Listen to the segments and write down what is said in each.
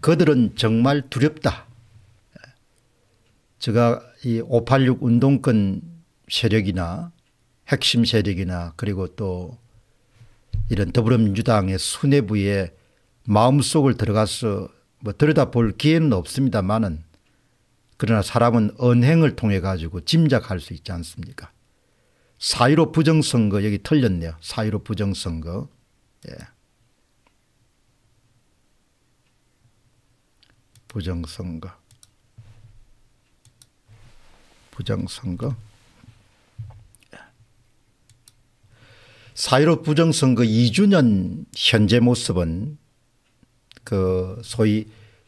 그들은 정말 두렵다. 제가 이 586 운동권 세력이나 핵심 세력이나 그리고 또 이런 더불어민주당의 수뇌부의 마음속을 들어가서 뭐 들여다볼 기회는 없습니다만은 그러나 사람은 언행을 통해 가지고 짐작할 수 있지 않습니까? 사1로 부정선거 여기 틀렸네요. 사1로 부정선거. 예. 부정선거 부정선거 사1 5 부정선거 2주년 현재 모습은 그 소위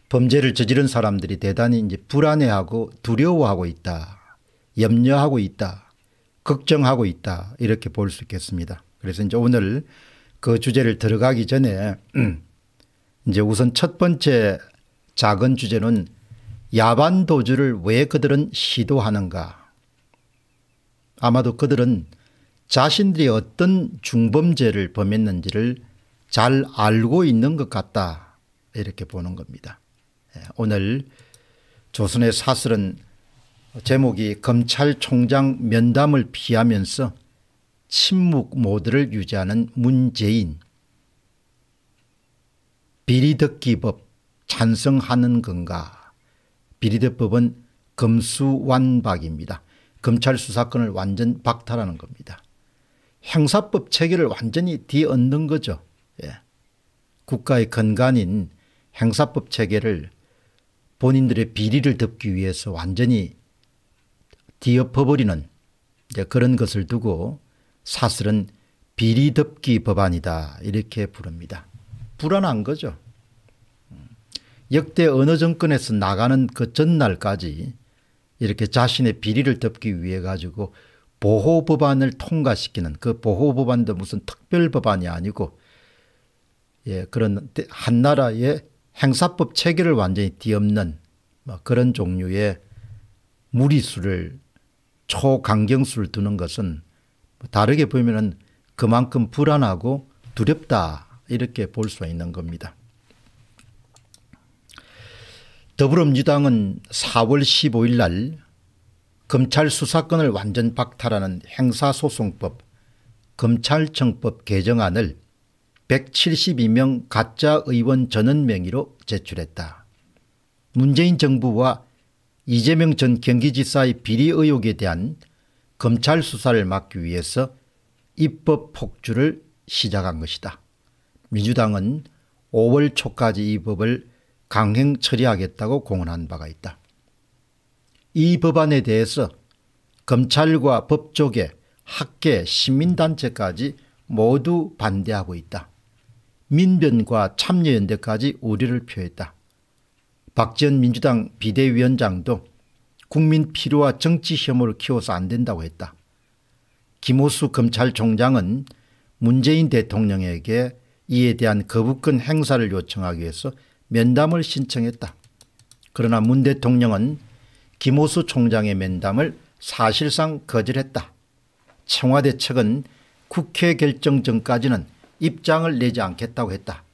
범죄를 저지른 사람들이 대단히 이제 불안해하고 두려워하고 있다. 염려하고 있다. 걱정하고 있다. 이렇게 볼 수 있겠습니다. 그래서 이제 오늘 그 주제를 들어가기 전에 이제 우선 첫 번째 작은 주제는 야반 도주를 왜 그들은 시도하는가? 아마도 그들은 자신들이 어떤 중범죄를 범했는지를 잘 알고 있는 것 같다 이렇게 보는 겁니다. 예, 오늘 조선의 사슬은 제목이 검찰총장 면담을 피하면서 침묵 모드를 유지하는 문재인 비리듣기법 찬성하는 건가? 비리대법은 검수완박입니다. 검찰 수사권을 완전 박탈하는 겁니다. 형사법 체계를 완전히 뒤엎는 거죠. 예. 국가의 근간인 행사법 체계를 본인들의 비리를 덮기 위해서 완전히 뒤엎어버리는 그런 것을 두고 사슬은 비리덮기 법안이다 이렇게 부릅니다. 불안한 거죠. 역대 어느 정권에서 나가는 그 전날까지 이렇게 자신의 비리를 덮기 위해 가지고 보호법안을 통과시키는 그 보호법안도 무슨 특별법안이 아니고 예, 그런 한 나라의 행사법 체계를 완전히 뒤엎는 뭐 그런 종류의 무리수를 초강경수를 두는 것은 뭐 다르게 보면 그만큼 불안하고 두렵다 이렇게 볼 수 있는 겁니다. 더불어민주당은 4월 15일 날 검찰 수사권을 완전 박탈하는 행사소송법 검찰청법 개정안을 172명 가짜 의원 전원 명의로 제출했다. 문재인 정부와 이재명 전 경기지사의 비리 의혹에 대한 검찰 수사를 막기 위해서 입법 폭주를 시작한 것이다. 민주당은 5월 초까지 이 법을 강행 처리하겠다고 공언한 바가 있다. 이 법안에 대해서 검찰과 법조계, 학계, 시민단체까지 모두 반대하고 있다. 민변과 참여연대까지 우려를 표했다. 박지원 민주당 비대위원장도 국민 필요와 정치 혐오를 키워서 안 된다고 했다. 김호수 검찰총장은 문재인 대통령에게 이에 대한 거부권 행사를 요청하기 위해서 면담을 신청했다. 그러나 문 대통령은 김호수 총장의 면담을 사실상 거절했다. 청와대 측은 국회 결정 전까지는 입장을 내지 않겠다고 했다.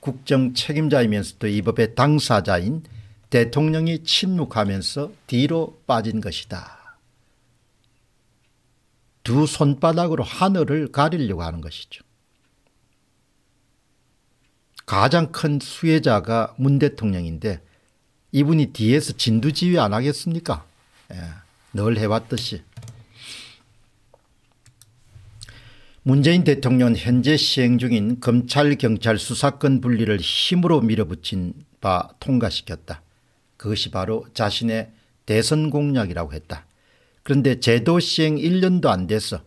국정 책임자이면서도 이 법의 당사자인 대통령이 침묵하면서 뒤로 빠진 것이다. 두 손바닥으로 하늘을 가리려고 하는 것이죠. 가장 큰 수혜자가 문 대통령인데 이분이 뒤에서 진두지휘 안 하겠습니까? 예, 늘 해왔듯이. 문재인 대통령 현재 시행 중인 검찰 경찰 수사권 분리를 힘으로 밀어붙인 바 통과시켰다. 그것이 바로 자신의 대선 공약이라고 했다. 그런데 제도 시행 1년도 안 돼서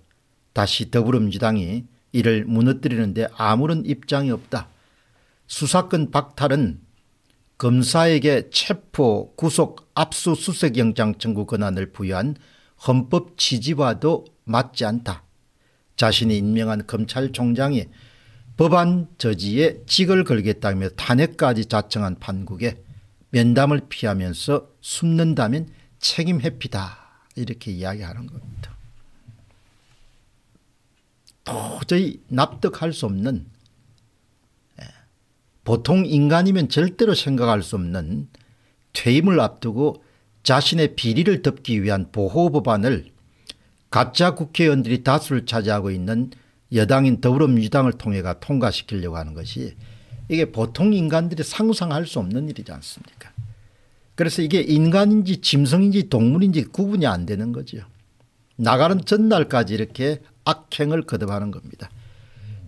다시 더불어민주당이 이를 무너뜨리는데 아무런 입장이 없다. 수사권 박탈은 검사에게 체포, 구속, 압수수색영장 청구 권한을 부여한 헌법 취지와도 맞지 않다. 자신이 임명한 검찰총장이 법안 저지에 직을 걸겠다며 탄핵까지 자청한 판국에 면담을 피하면서 숨는다면 책임 회피다 이렇게 이야기하는 겁니다. 도저히 납득할 수 없는 보통 인간이면 절대로 생각할 수 없는 퇴임을 앞두고 자신의 비리를 덮기 위한 보호법안을 가짜 국회의원들이 다수를 차지하고 있는 여당인 더불어민주당을 통해가 통과시키려고 하는 것이 이게 보통 인간들이 상상할 수 없는 일이지 않습니까 그래서 이게 인간인지 짐승인지 동물인지 구분이 안 되는 거죠. 나가는 전날까지 이렇게 악행을 거듭하는 겁니다.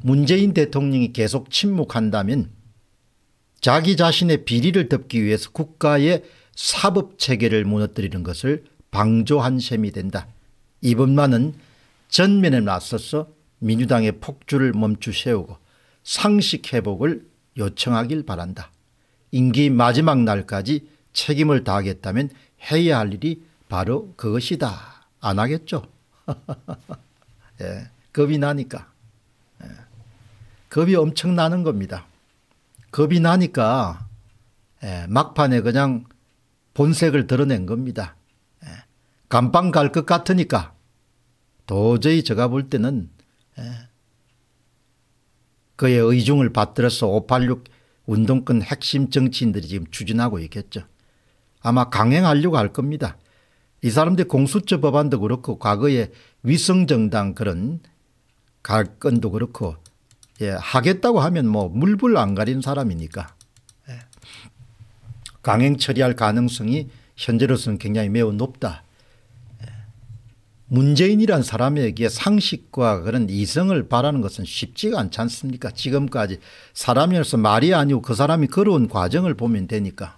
문재인 대통령이 계속 침묵한다면 자기 자신의 비리를 덮기 위해서 국가의 사법체계를 무너뜨리는 것을 방조한 셈이 된다. 이번만은 전면에 나서서 민주당의 폭주를 멈추세우고 상식 회복을 요청하길 바란다. 임기 마지막 날까지 책임을 다하겠다면 해야 할 일이 바로 그것이다. 안 하겠죠. 예, 겁이 나니까. 예, 겁이 엄청나는 겁니다. 겁이 나니까 예, 막판에 그냥 본색을 드러낸 겁니다. 예, 감방 갈 것 같으니까 도저히 제가 볼 때는 예, 그의 의중을 받들어서 586 운동권 핵심 정치인들이 지금 추진하고 있겠죠. 아마 강행하려고 할 겁니다. 이 사람들 공수처 법안도 그렇고 과거에 위성정당 그런 갈건도 그렇고 예, 하겠다고 하면 뭐 물불 안 가린 사람이니까 예. 강행 처리할 가능성이 현재로서는 굉장히 매우 높다. 예. 문재인이란 사람에게 상식과 그런 이성을 바라는 것은 쉽지가 않지 않습니까 지금까지 사람이어서 말이 아니고 그 사람이 걸어온 과정을 보면 되니까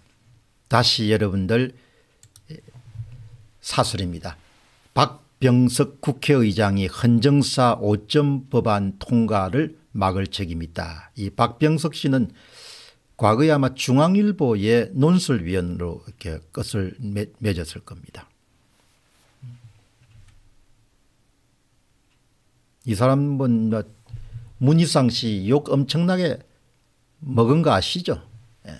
다시 여러분들 예, 사설입니다. 박병석 국회의장이 헌정사 5점 법안 통과를 막을 책임이 있다. 이 박병석 씨는 과거에 아마 중앙일보의 논술위원으로 이렇게 끝을 맺었을 겁니다. 이 사람은 뭐, 뭐, 문희상 씨 욕 엄청나게 먹은 거 아시죠? 예.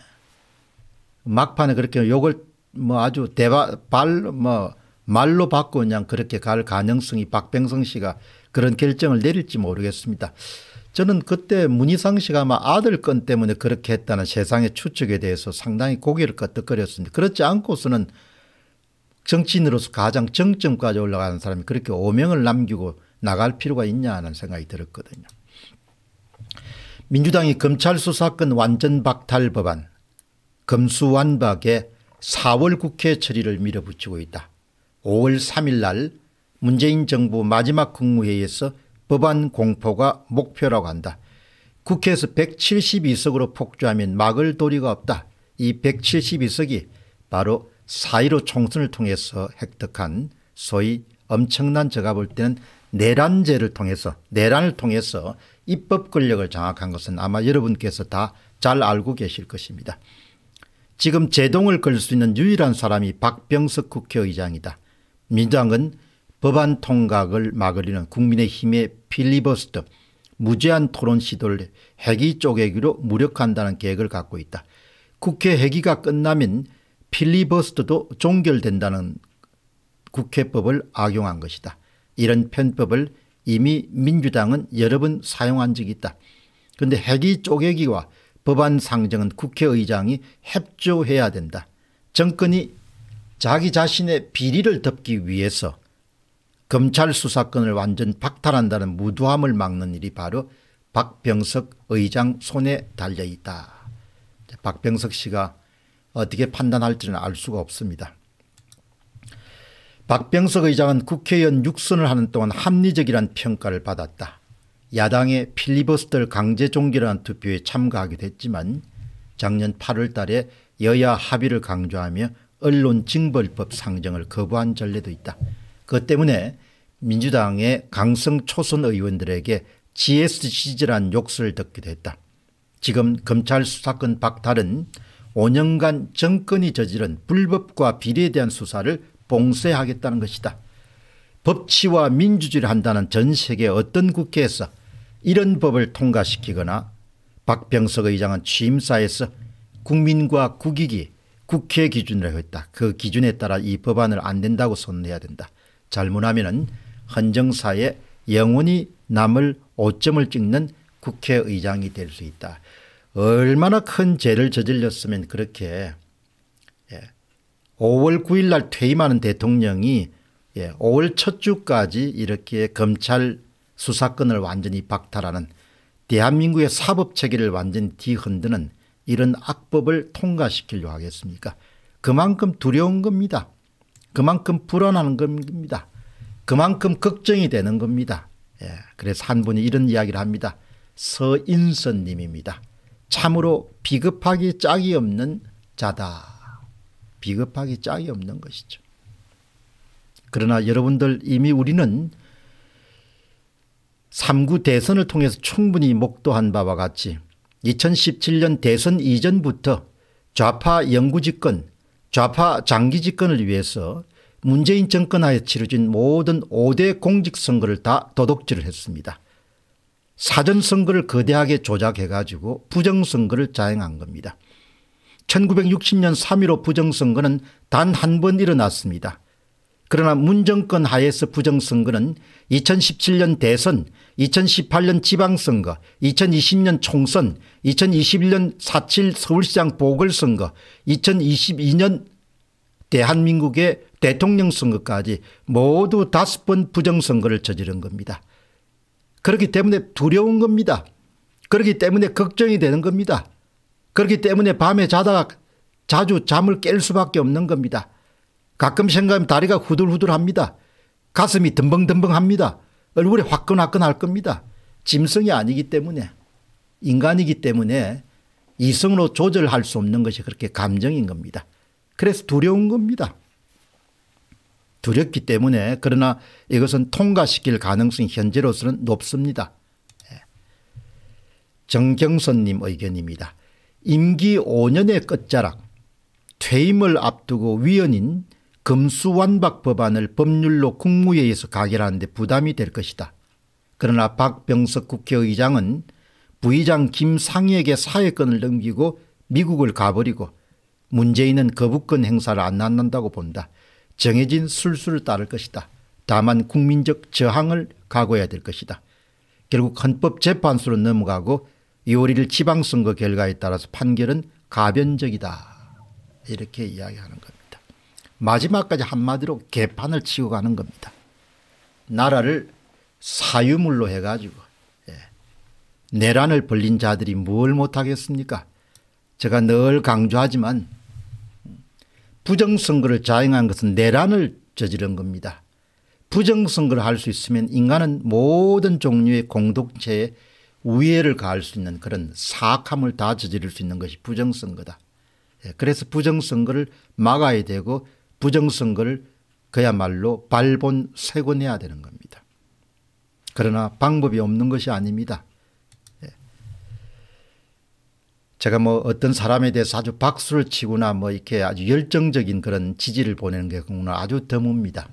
막판에 그렇게 욕을 뭐 아주 대발 뭐 말로 받고 그냥 그렇게 갈 가능성이 박병성 씨가 그런 결정을 내릴지 모르겠습니다. 저는 그때 문희상 씨가 아마 아들 건 때문에 그렇게 했다는 세상의 추측에 대해서 상당히 고개를 끄덕거렸습니다. 그렇지 않고서는 정치인으로서 가장 정점까지 올라가는 사람이 그렇게 오명을 남기고 나갈 필요가 있냐 하는 생각이 들었거든요. 민주당이 검찰 수사권 완전 박탈 법안 검수완박에 4월 국회 처리를 밀어붙이고 있다. 5월 3일 날 문재인 정부 마지막 국무회의에서 법안 공포가 목표라고 한다. 국회에서 172석으로 폭주하면 막을 도리가 없다. 이 172석이 바로 4.15 총선을 통해서 획득한 소위 엄청난 제가 볼 때는 내란제를 통해서 내란을 통해서 입법 권력을 장악한 것은 아마 여러분께서 다 잘 알고 계실 것입니다. 지금 제동을 걸 수 있는 유일한 사람이 박병석 국회의장이다. 민주당은 법안 통각을 막으려는 국민의힘의 필리버스터 무제한 토론 시도를 핵이 쪼개기로 무력한다는 계획을 갖고 있다. 국회 회기가 끝나면 필리버스터도 종결된다는 국회법을 악용한 것이다. 이런 편법을 이미 민주당은 여러 번 사용한 적이 있다. 그런데 회기 쪼개기와 법안 상정은 국회의장이 협조해야 된다. 정권이 자기 자신의 비리를 덮기 위해서 검찰 수사권을 완전 박탈한다는 무도함을 막는 일이 바로 박병석 의장 손에 달려있다. 박병석 씨가 어떻게 판단할지는 알 수가 없습니다. 박병석 의장은 국회의원 육선을 하는 동안 합리적이란 평가를 받았다. 야당의 필리버스터 강제 종결는 투표에 참가하기도 했지만 작년 8월 달에 여야 합의를 강조하며 언론 징벌법 상정을 거부한 전례도 있다. 그것 때문에 민주당의 강성 초선 의원들에게 g s 지질한 욕설 을 듣기도 했다. 지금 검찰 수사권 박탈은 5년간 정권이 저지른 불법과 비리에 대한 수사를 봉쇄하겠다는 것이다. 법치와 민주주의를 한다는 전 세계 어떤 국회에서 이런 법을 통과시키거나 박병석 의장은 취임사에서 국민과 국익이 국회 기준이라고 했다. 그 기준에 따라 이 법안을 안 된다고 선언야 된다. 잘못하면 헌정사에 영원히 남을 오점을 찍는 국회의장이 될 수 있다. 얼마나 큰 죄를 저질렀으면 그렇게 5월 예, 9일 날 퇴임하는 대통령이 5월 예, 첫 주까지 이렇게 검찰 수사권을 완전히 박탈하는 대한민국의 사법체계를 완전히 뒤흔드는 이런 악법을 통과시키려 하겠습니까 그만큼 두려운 겁니다. 그만큼 불안한 겁니다. 그만큼 걱정이 되는 겁니다. 예, 그래서 한 분이 이런 이야기를 합니다. 서인선 님입니다. 참으로 비급하기 짝이 없는 자다. 비급하기 짝이 없는 것이죠. 그러나 여러분들 이미 우리는 3구 대선을 통해서 충분히 목도한 바와 같이 2017년 대선 이전부터 좌파 영구 집권, 좌파 장기 집권을 위해서 문재인 정권 하에 치러진 모든 5대 공직선거를 다 도둑질을 했습니다. 사전선거를 거대하게 조작해 가지고 부정선거를 자행한 겁니다. 1960년 3.15 부정선거는 단 한 번 일어났습니다. 그러나 문정권 하에서 부정선거는 2017년 대선, 2018년 지방선거, 2020년 총선, 2021년 4.7 서울시장 보궐선거, 2022년 대한민국의 대통령 선거까지 모두 다섯 번 부정선거를 저지른 겁니다. 그렇기 때문에 두려운 겁니다. 그렇기 때문에 걱정이 되는 겁니다. 그렇기 때문에 밤에 자다가 자주 잠을 깰 수밖에 없는 겁니다. 가끔 생각하면 다리가 후들후들합니다. 가슴이 듬벙듬벙합니다. 얼굴이 화끈화끈할 겁니다. 짐승이 아니기 때문에 인간이기 때문에 이성으로 조절할 수 없는 것이 그렇게 감정인 겁니다. 그래서 두려운 겁니다. 두렵기 때문에 그러나 이것은 통과시킬 가능성이 현재로서는 높습니다. 예. 정경선님 의견입니다. 임기 5년의 끝자락 퇴임을 앞두고 위헌인 금수완박 법안을 법률로 국무회의에서 가결하는데 부담이 될 것이다. 그러나 박병석 국회의장은 부의장 김상희에게 사회권을 넘기고 미국을 가버리고 문재인은 거부권 행사를 안 낳는다고 본다. 정해진 술수를 따를 것이다. 다만 국민적 저항을 각오해야 될 것이다. 결국 헌법재판소로 넘어가고 2월 1일 지방선거 결과에 따라서 판결은 가변적이다. 이렇게 이야기하는 겁니다. 마지막까지 한마디로 개판을 치고 가는 겁니다. 나라를 사유물로 해가지고 예. 내란을 벌린 자들이 뭘 못하겠습니까 제가 늘 강조하지만 부정선거를 자행한 것은 내란을 저지른 겁니다. 부정선거를 할 수 있으면 인간은 모든 종류의 공동체에 우애를 가할 수 있는 그런 사악함을 다 저지를 수 있는 것이 부정선거다. 예, 그래서 부정선거를 막아야 되고 부정선거를 그야말로 발본 세곤해야 되는 겁니다. 그러나 방법이 없는 것이 아닙니다. 제가 뭐 어떤 사람에 대해서 아주 박수를 치거나 뭐 이렇게 아주 열정적인 그런 지지를 보내는 게 경우는 아주 드뭅니다.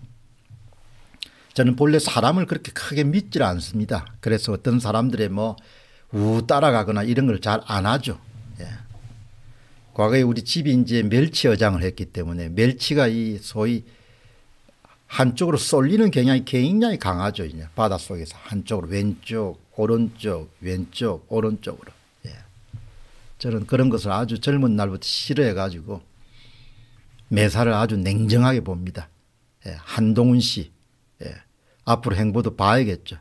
저는 본래 사람을 그렇게 크게 믿질 않습니다. 그래서 어떤 사람들의 뭐 우 따라가거나 이런 걸 잘 안 하죠. 예. 과거에 우리 집이 이제 멸치 어장을 했기 때문에 멸치가 이 소위 한쪽으로 쏠리는 경향이 굉장히 강하죠. 이제 바닷속에서 한쪽으로 왼쪽 오른쪽 왼쪽 오른쪽으로 저는 그런 것을 아주 젊은 날부터 싫어해가지고 매사를 아주 냉정하게 봅니다. 예, 한동훈 씨 예, 앞으로 행보도 봐야겠죠.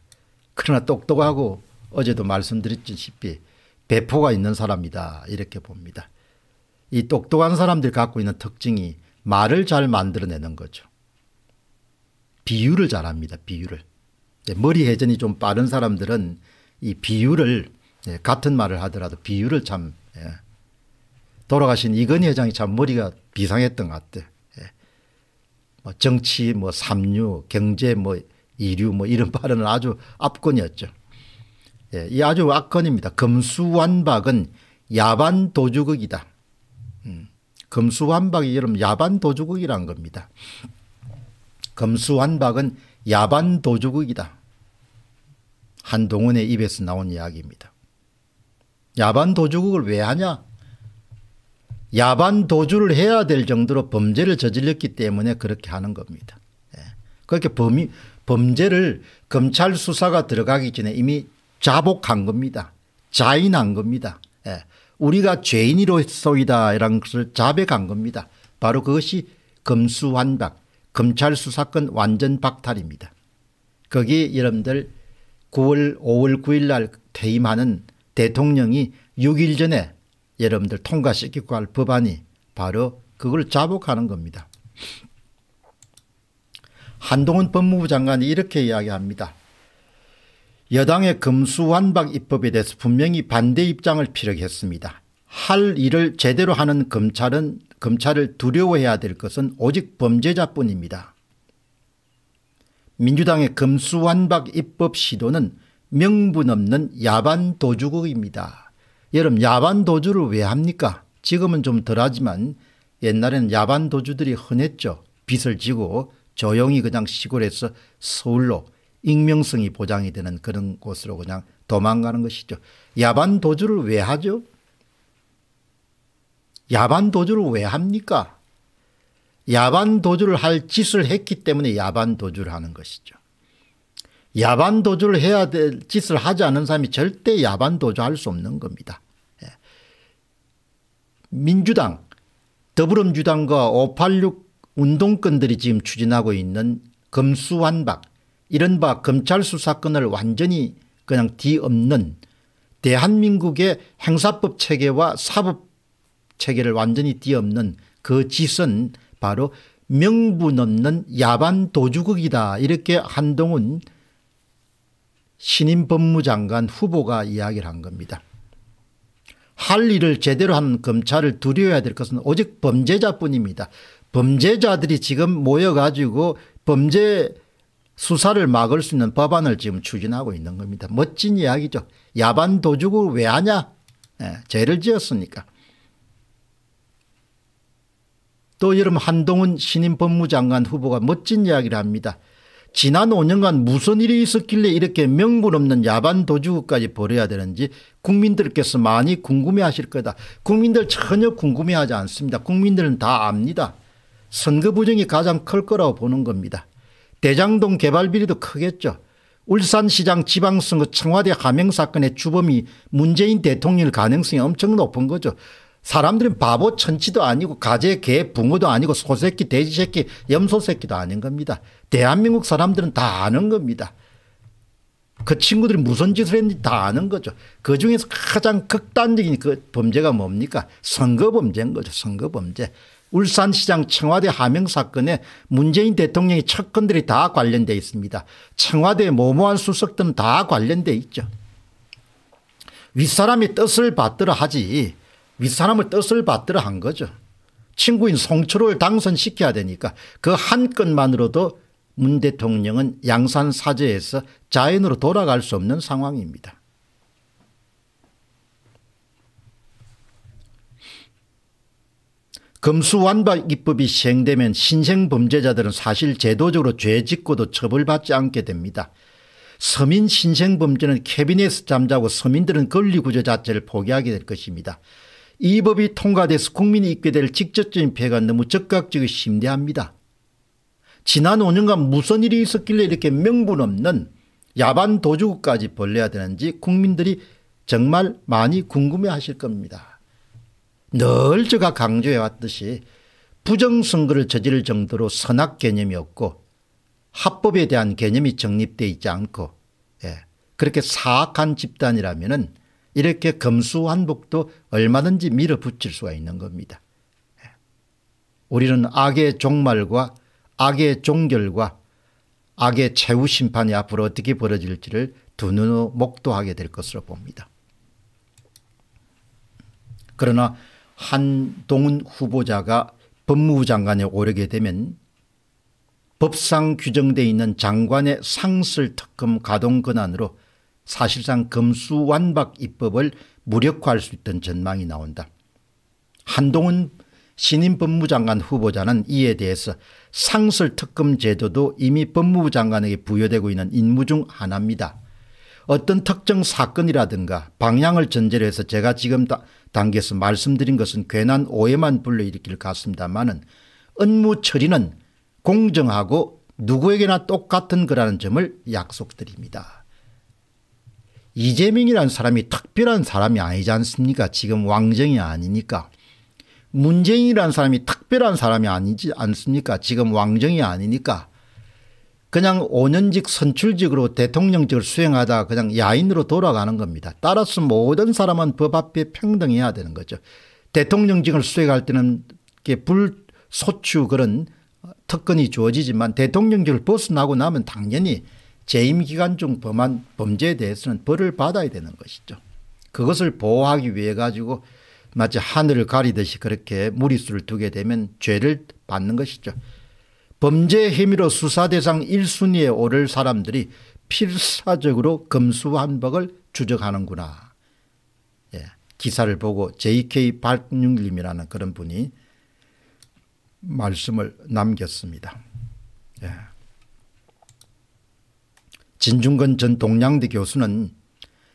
그러나 똑똑하고 어제도 말씀드렸듯이 배포가 있는 사람이다 이렇게 봅니다. 이 똑똑한 사람들 갖고 있는 특징이 말을 잘 만들어내는 거죠. 비유를 잘합니다. 비유를. 예, 머리 회전이 좀 빠른 사람들은 이 비유를 예, 같은 말을 하더라도 비유를 참 예. 돌아가신 이건희 회장이 참 머리가 비상했던 것 같아요. 예. 뭐 정치, 뭐 삼류, 경제, 뭐 이류, 뭐 이런 발언은 아주 압권이었죠. 예. 이 아주 악건입니다. 금수완박은 야반 도주극이다. 음. 금수완박이 여러분 야반 도주극이란 겁니다. 금수완박은 야반 도주극이다. 한동훈의 입에서 나온 이야기입니다. 야반 도주국을 왜 하냐? 야반 도주를 해야 될 정도로 범죄를 저질렀기 때문에 그렇게 하는 겁니다. 예. 그렇게 범이, 범죄를 검찰 수사가 들어가기 전에 이미 자복한 겁니다. 자인한 겁니다. 예. 우리가 죄인으로서이다 이런 것을 자백한 겁니다. 바로 그것이 검수완박 검찰 수사권 완전 박탈입니다. 거기 여러분들 9월 5월 9일 날 퇴임하는 대통령이 6일 전에 여러분들 통과시키고 할 법안이 바로 그걸 자복하는 겁니다. 한동훈 법무부 장관이 이렇게 이야기합니다. 여당의 금수완박 입법에 대해서 분명히 반대 입장을 피력했습니다. 할 일을 제대로 하는 검찰은 검찰을 두려워해야 될 것은 오직 범죄자뿐입니다. 민주당의 금수완박 입법 시도는 명분 없는 야반 도주국입니다. 여러분 야반 도주를 왜 합니까? 지금은 좀 덜하지만 옛날에는 야반 도주들이 흔했죠. 빚을 지고 조용히 그냥 시골에서 서울로 익명성이 보장이 되는 그런 곳으로 그냥 도망가는 것이죠. 야반 도주를 왜 하죠? 야반 도주를 왜 합니까? 야반 도주를 할 짓을 했기 때문에 야반 도주를 하는 것이죠. 야반도주를 해야 될 짓을 하지 않은 사람이 절대 야반도주할 수 없는 겁니다. 예. 민주당, 더불어민주당과 586 운동권들이 지금 추진하고 있는 검수완박, 이른바 검찰 수사권을 완전히 그냥 뒤엎는 대한민국의 행사법 체계와 사법 체계를 완전히 뒤엎는 그 짓은 바로 명분 없는 야반 도주국이다 이렇게 한동훈 신임 법무장관 후보가 이야기를 한 겁니다. 할 일을 제대로 한 검찰을 두려워야 될 것은 오직 범죄자뿐입니다. 범죄자들이 지금 모여가지고 범죄 수사를 막을 수 있는 법안을 지금 추진하고 있는 겁니다. 멋진 이야기죠. 야반 도주국을 왜 하냐? 예, 죄를 지었으니까. 또 여러분 한동훈 신임 법무장관 후보가 멋진 이야기를 합니다. 지난 5년간 무슨 일이 있었길래 이렇게 명분 없는 야반 도주까지 벌여야 되는지 국민들께서 많이 궁금해하실 거다. 국민들 전혀 궁금해하지 않습니다. 국민들은 다 압니다. 선거 부정이 가장 클 거라고 보는 겁니다. 대장동 개발 비리도 크겠죠. 울산시장 지방선거 청와대 하명 사건의 주범이 문재인 대통령 일 가능성이 엄청 높은 거죠. 사람들은 바보 천치도 아니고 가재 개 붕어도 아니고 소새끼 돼지새끼 염소새끼도 아닌 겁니다. 대한민국 사람들은 다 아는 겁니다. 그 친구들이 무슨 짓을 했는지 다 아는 거죠. 그 중에서 가장 극단적인 그 범죄가 뭡니까? 선거범죄인 거죠. 선거범죄. 울산시장 청와대 하명 사건에 문재인 대통령의 척건들이 다관련되어 있습니다. 청와대 의 모모한 수석들은 다관련되어 있죠. 윗사람이 뜻을 받들어 하지 윗사람을 뜻을 받들어 한 거죠. 친구인 송철호를 당선시켜야 되니까 그한 건만으로도 문 대통령은 양산 사제에서 자연으로 돌아갈 수 없는 상황입니다. 검수완박 입법이 시행되면 신생범죄자들은 사실 제도적으로 죄 짓고도 처벌받지 않게 됩니다. 서민 신생범죄는 캐비넷 잠자고 서민들은 권리구조 자체를 포기하게 될 것입니다. 이 법이 통과돼서 국민이 입게 될 직접적인 피해가 너무 적극적이고 심대합니다. 지난 5년간 무슨 일이 있었길래 이렇게 명분 없는 야반 도주국까지 벌려야 되는지 국민들이 정말 많이 궁금해 하실 겁니다. 늘 제가 강조해왔듯이 부정선거를 저지를 정도로 선악 개념이 없고 합법에 대한 개념이 정립되어 있지 않고 예, 그렇게 사악한 집단이라면 이렇게 금수한복도 얼마든지 밀어붙일 수가 있는 겁니다. 우리는 악의 종말과 악의 종결과 악의 최후 심판이 앞으로 어떻게 벌어질지를 두 눈으로 목도하게 될 것으로 봅니다. 그러나 한동훈 후보자가 법무부 장관에 오르게 되면 법상 규정되 있는 장관의 상설 특검 가동 권한으로 사실상 검수완박 입법을 무력화할 수 있던 전망이 나온다. 한동훈 신임 법무장관 후보자는 이에 대해서 상설특검 제도도 이미 법무부 장관에게 부여되고 있는 임무 중 하나입니다. 어떤 특정 사건이라든가 방향을 전제로 해서 제가 지금 다, 단계에서 말씀드린 것은 괜한 오해만 불러일으킬 것 같습니다만은 업무 처리는 공정하고 누구에게나 똑같은 거라는 점을 약속드립니다. 이재명이라는 사람이 특별한 사람이 아니지 않습니까? 지금 왕정이 아니니까. 문재인이라는 사람이 특별한 사람이 아니지 않습니까? 지금 왕정이 아니니까. 그냥 5년직 선출직으로 대통령직을 수행하다 그냥 야인으로 돌아가는 겁니다. 따라서 모든 사람은 법 앞에 평등해야 되는 거죠. 대통령직을 수행할 때는 불소추 그런 특권이 주어지지만 대통령직을 벗어나고 나면 당연히 재임 기간 중 범한 범죄에 대해서는 벌을 받아야 되는 것이죠. 그것을 보호하기 위해 가지고 마치 하늘을 가리듯이 그렇게 무리수를 두게 되면 죄를 받는 것이죠. 범죄 혐의로 수사 대상 1순위에 오를 사람들이 필사적으로 금수한복을 추적하는구나. 예, 기사를 보고 JK 발육님이라는 그런 분이 말씀을 남겼습니다. 예. 진중근 전 동양대 교수는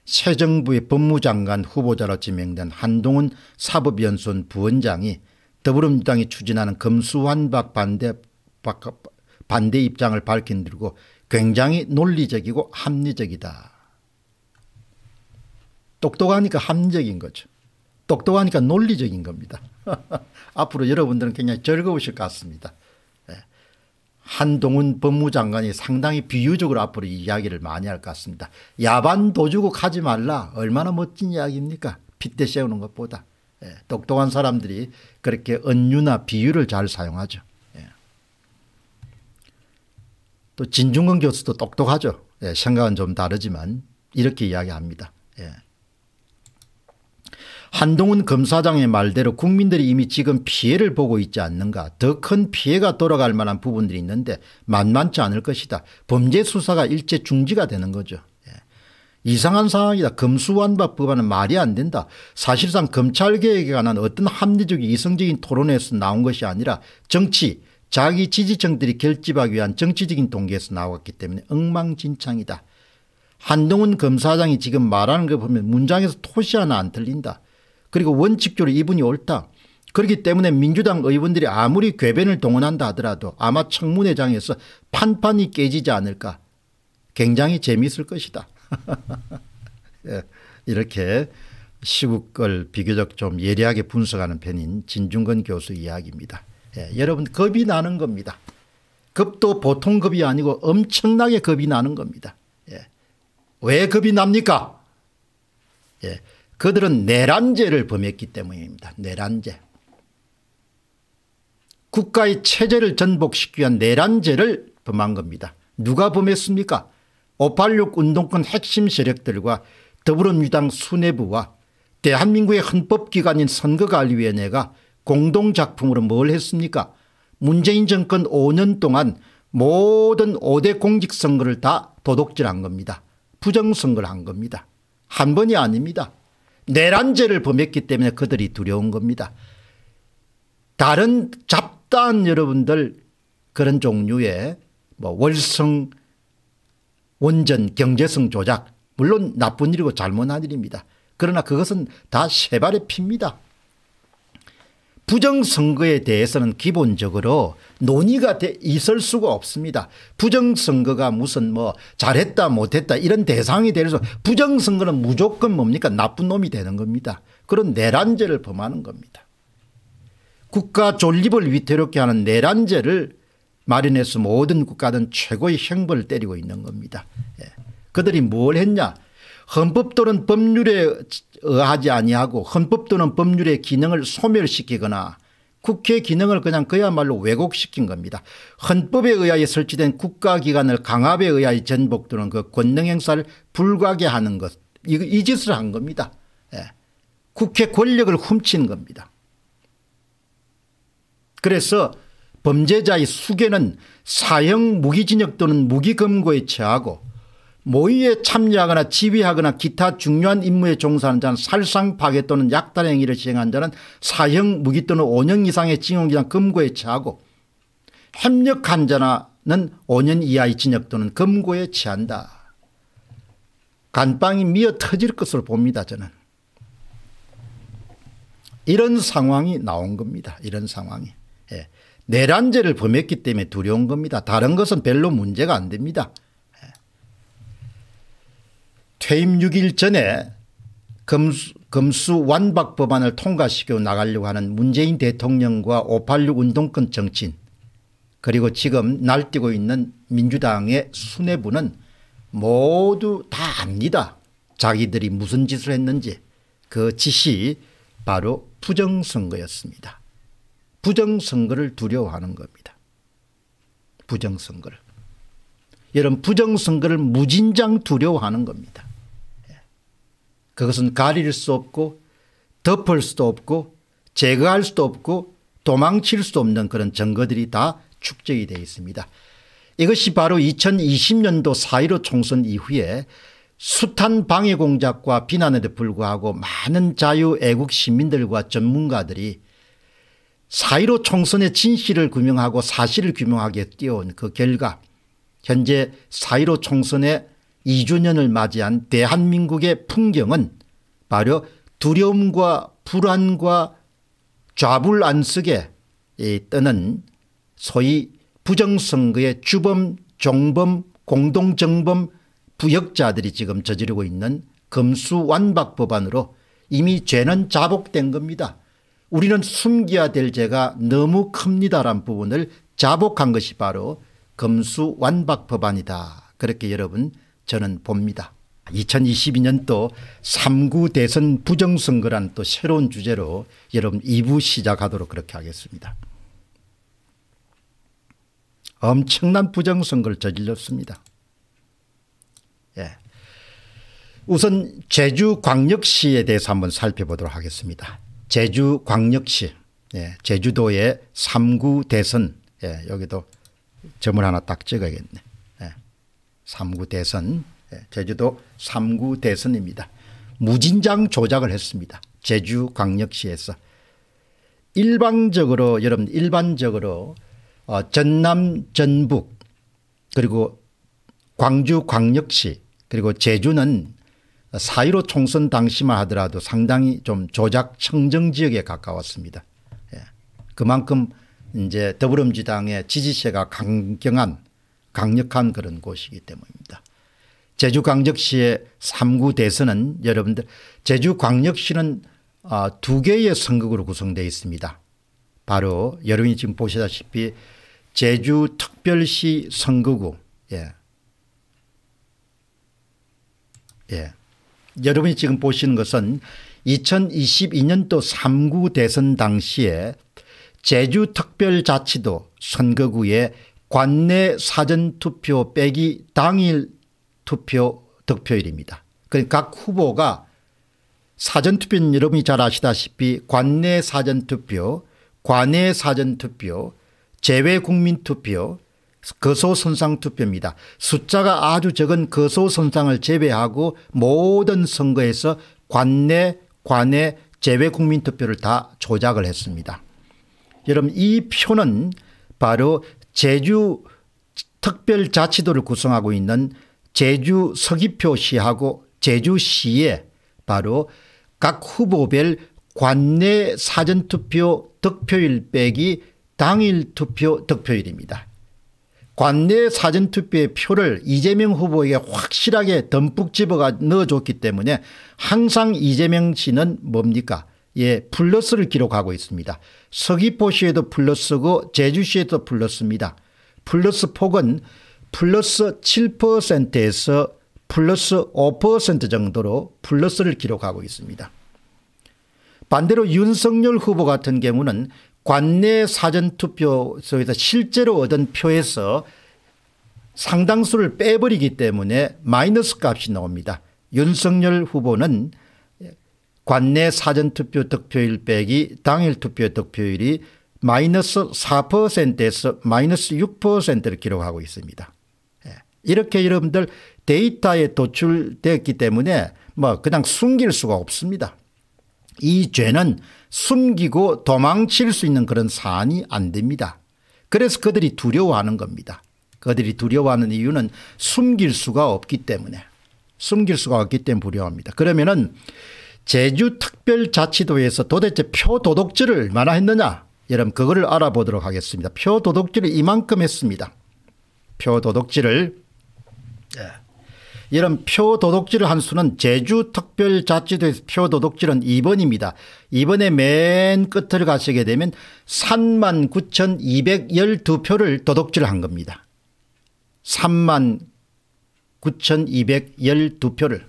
새 정부의 법무장관 후보자로 지명된 한동훈 사법연수원 부원장이 더불어민주당이 추진하는 검수완박 반대 반대 입장을 밝힌 들고 굉장히 논리적이고 합리적이다. 똑똑하니까 합리적인 거죠. 똑똑하니까 논리적인 겁니다. 앞으로 여러분들은 굉장히 즐거우실 것 같습니다. 한동훈 법무장관이 상당히 비유적으로 앞으로 이야기를 많이 할 것 같습니다. 야반 도주국 하지 말라 얼마나 멋진 이야기입니까 핏대 세우는 것보다 예, 똑똑한 사람들이 그렇게 은유나 비유를 잘 사용하죠. 예. 또 진중근 교수도 똑똑하죠. 예, 생각은 좀 다르지만 이렇게 이야기합니다. 예. 한동훈 검사장의 말대로 국민들이 이미 지금 피해를 보고 있지 않는가 더 큰 피해가 돌아갈 만한 부분들이 있는데 만만치 않을 것이다. 범죄 수사가 일제 중지가 되는 거죠. 예. 이상한 상황이다. 검수완박 법안은 말이 안 된다. 사실상 검찰개혁에 관한 어떤 합리적 이성적인 토론에서 나온 것이 아니라 정치 자기 지지층들이 결집하기 위한 정치적인 동기에서 나왔기 때문에 엉망진창이다. 한동훈 검사장이 지금 말하는 걸 보면 문장에서 토시 하나 안 틀린다. 그리고 원칙적으로 이분이 옳다. 그렇기 때문에 민주당 의원들이 아무리 궤변을 동원한다 하더라도 아마 청문회장에서 판판이 깨지지 않을까. 굉장히 재미있을 것이다. 예, 이렇게 시국을 비교적 좀 예리하게 분석하는 편인 진중근 교수 이야기입니다. 예, 여러분 겁이 나는 겁니다. 겁도 보통 겁이 아니고 엄청나게 겁이 나는 겁니다. 예. 왜 겁이 납니까? 예. 그들은 내란죄를 범했기 때문입니다. 내란죄. 국가의 체제를 전복시키기 위한 내란죄를 범한 겁니다. 누가 범했습니까? 586 운동권 핵심 세력들과 더불어민주당 수뇌부와 대한민국의 헌법기관인 선거관리위원회가 공동작품으로 뭘 했습니까? 문재인 정권 5년 동안 모든 5대 공직선거를 다 도둑질한 겁니다. 부정선거를 한 겁니다. 한 번이 아닙니다. 내란죄를 범했기 때문에 그들이 두려운 겁니다. 다른 잡다한 여러분들 그런 종류의 뭐 월성 원전 경제성 조작 물론 나쁜 일이고 잘못한 일입니다. 그러나 그것은 다 세발의 피입니다. 부정선거에 대해서는 기본적으로 논의가 돼 있을 수가 없습니다. 부정선거가 무슨 뭐 잘했다 못했다 이런 대상이 되서 부정선거는 무조건 뭡니까 나쁜 놈이 되는 겁니다. 그런 내란죄를 범하는 겁니다. 국가 존립을 위태롭게 하는 내란죄를 마련해서 모든 국가는 최고의 형벌을 때리고 있는 겁니다. 예. 그들이 뭘 했냐 헌법 또는 법률에 의하지 아니하고 헌법 또는 법률의 기능을 소멸시키거나 국회 기능을 그냥 그야말로 왜곡시킨 겁니다. 헌법에 의하여 설치된 국가기관을 강압에 의하여 전복 또는 그 권능 행사를 불가하게 하는 것. 이, 이 짓을 한 겁니다. 예. 국회 권력을 훔친 겁니다. 그래서 범죄자의 수계는 사형 무기진역 또는 무기검거에 처하고 모의에 참여하거나 지휘하거나 기타 중요한 임무에 종사하는 자는 살상 파괴 또는 약탈 행위를 시행한 자는 사형 무기 또는 5년 이상의 징역 이상 금고에 처하고 협력한 자는 5년 이하의 징역 또는 금고에 처한다. 간방이 미어 터질 것으로 봅니다 저는. 이런 상황이 나온 겁니다. 이런 상황이. 예. 내란죄를 범했기 때문에 두려운 겁니다. 다른 것은 별로 문제가 안 됩니다. 퇴임 6일 전에 금수, 금수 완박 법안을 통과시켜 나가려고 하는 문재인 대통령과 586 운동권 정치인 그리고 지금 날뛰고 있는 민주당의 수뇌부는 모두 다 압니다. 자기들이 무슨 짓을 했는지 그 짓이 바로 부정선거였습니다. 부정선거를 두려워하는 겁니다. 부정선거를. 여러분 부정선거를 무진장 두려워하는 겁니다. 그것은 가릴 수 없고 덮을 수도 없고 제거할 수도 없고 도망칠 수도 없는 그런 증거들이 다 축적이 되어 있습니다. 이것이 바로 2020년도 4.15 총선 이후에 숱한 방해 공작과 비난에도 불구하고 많은 자유애국 시민들과 전문가들이 4.15 총선의 진실을 규명하고 사실을 규명하기 뛰어온 그 결과 현재 4.15 총선의 2주년을 맞이한 대한민국의 풍경은 바로 두려움과 불안과 좌불안석에 뜨는 소위 부정선거의 주범, 종범, 공동정범, 부역자들이 지금 저지르고 있는 금수완박 법안으로 이미 죄는 자복된 겁니다. 우리는 숨겨야 될 죄가 너무 큽니다란 부분을 자복한 것이 바로 금수완박 법안이다. 그렇게 여러분 저는 봅니다. 2022년도 3구 대선 부정선거란 또 새로운 주제로 여러분 2부 시작하도록 그렇게 하겠습니다. 엄청난 부정선거를 저질렀습니다. 예. 우선 제주광역시에 대해서 한번 살펴보도록 하겠습니다. 제주광역시 예. 제주도의 3구 대선 예. 여기도 점을 하나 딱 찍어야겠네. 삼구 대선 예, 제주도 삼구 대선입니다. 무진장 조작을 했습니다. 제주 광역시에서 일방적으로 여러분 일반적으로 어, 전남 전북 그리고 광주 광역시 그리고 제주는 사이로 총선 당시만 하더라도 상당히 좀 조작 청정 지역에 가까웠습니다. 예. 그만큼 이제 더불어민주당의 지지세가 강경한 강력한 그런 곳이기 때문입니다. 제주광역시의 3구 대선은 여러분들 제주광역시는 아, 두 개의 선거구로 구성되어 있습니다. 바로 여러분이 지금 보시다시피 제주특별시 선거구 예. 예. 여러분이 지금 보시는 것은 2022년도 3구 대선 당시에 제주특별자치도 선거구의 관내 사전투표 빼기 당일 투표 득표율입니다. 그러니까 각 후보가 사전투표는 여러분이 잘 아시다시피 관내 사전투표, 관내 사전투표, 제외국민투표, 거소선상투표입니다. 숫자가 아주 적은 거소선상을 제외하고 모든 선거에서 관내, 관내, 제외국민투표를 다 조작을 했습니다. 여러분 이 표는 바로 제주 특별자치도를 구성하고 있는 제주 서귀표시하고 제주시에 바로 각 후보별 관내 사전투표 득표일 빼기 당일 투표 득표일입니다. 관내 사전투표의 표를 이재명 후보에게 확실하게 듬뿍 집어가 넣어줬기 때문에 항상 이재명 씨는 뭡니까 예, 플러스를 기록하고 있습니다. 서귀포시에도 플러스고 제주시에도 플러스입니다. 플러스 폭은 플러스 7%에서 플러스 5% 정도로 플러스를 기록하고 있습니다. 반대로 윤석열 후보 같은 경우는 관내 사전투표소에서 실제로 얻은 표에서 상당수를 빼버리기 때문에 마이너스 값이 나옵니다. 윤석열 후보는 관내 사전투표 득표율 빼기 당일 투표 득표율이 마이너스 4%에서 마이너스 6%를 기록하고 있습니다. 예. 이렇게 여러분들 데이터에 도출되었기 때문에 뭐 그냥 숨길 수가 없습니다. 이 죄는 숨기고 도망칠 수 있는 그런 사안이 안 됩니다. 그래서 그들이 두려워하는 겁니다. 그들이 두려워하는 이유는 숨길 수가 없기 때문에 숨길 수가 없기 때문에 두려워합니다. 그러면은 제주특별자치도에서 도대체 표도덕질을 얼마나 했느냐 여러분 그거를 알아보도록 하겠습니다. 표도둑질을 이만큼 했습니다. 표도둑질을 예. 여러분 표도둑질을 한 수는 제주특별자치도에서 표도둑질은 2번입니다. 2번에 맨 끝을 가시게 되면 3 9,212표를 도둑질한 겁니다. 3 9,212표를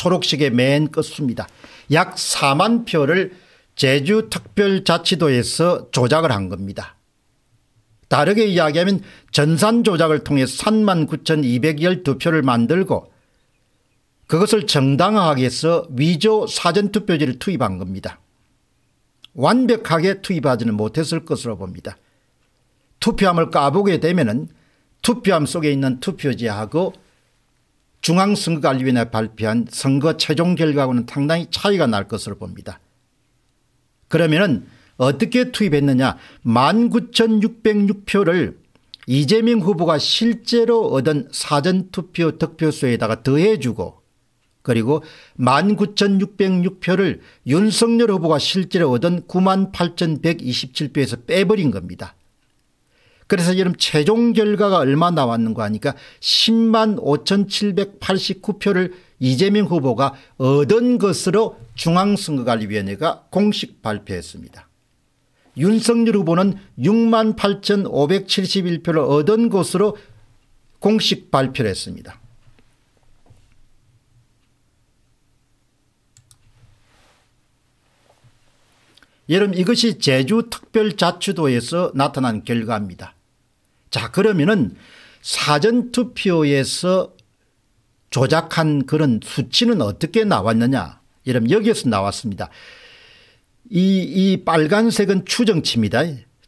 초록색의 맨 끝수입니다. 약 4만 표를 제주특별자치도에서 조작을 한 겁니다. 다르게 이야기하면 전산 조작을 통해 39,212표를 만들고 그것을 정당화하기 위해서 위조 사전투표지를 투입한 겁니다. 완벽하게 투입하지는 못했을 것으로 봅니다. 투표함을 까보게 되면 투표함 속에 있는 투표지하고 중앙선거관리위원회 발표한 선거 최종 결과하고는 상당히 차이가 날 것으로 봅니다. 그러면은 어떻게 투입했느냐 19,606표를 이재명 후보가 실제로 얻은 사전투표 득표수에다가 더해주고 그리고 19,606표를 윤석열 후보가 실제로 얻은 98,127표에서 빼버린 겁니다. 그래서 여러분 최종 결과가 얼마 나왔는가 하니까 10만 5,789표를 이재명 후보가 얻은 것으로 중앙선거관리위원회가 공식 발표했습니다. 윤석열 후보는 6만 8,571표를 얻은 것으로 공식 발표를 했습니다. 여러분 이것이 제주특별자치도에서 나타난 결과입니다. 자 그러면은 사전투표에서 조작한 그런 수치는 어떻게 나왔느냐 이러면 여기에서 나왔습니다. 이, 이 빨간색은 추정치입니다.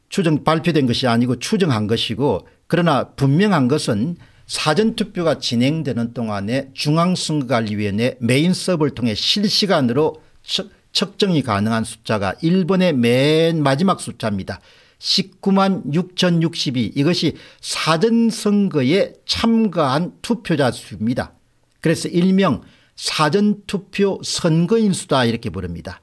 추정 발표된 것이 아니고 추정한 것이고 그러나 분명한 것은 사전투표가 진행되는 동안에 중앙선거관리위원회 메인 서버를 통해 실시간으로 측정이 가능한 숫자가 1번의 맨 마지막 숫자입니다. 19만 6,062 이것이 사전선거에 참가한 투표자 수입니다. 그래서 일명 사전투표 선거인 수다 이렇게 부릅니다.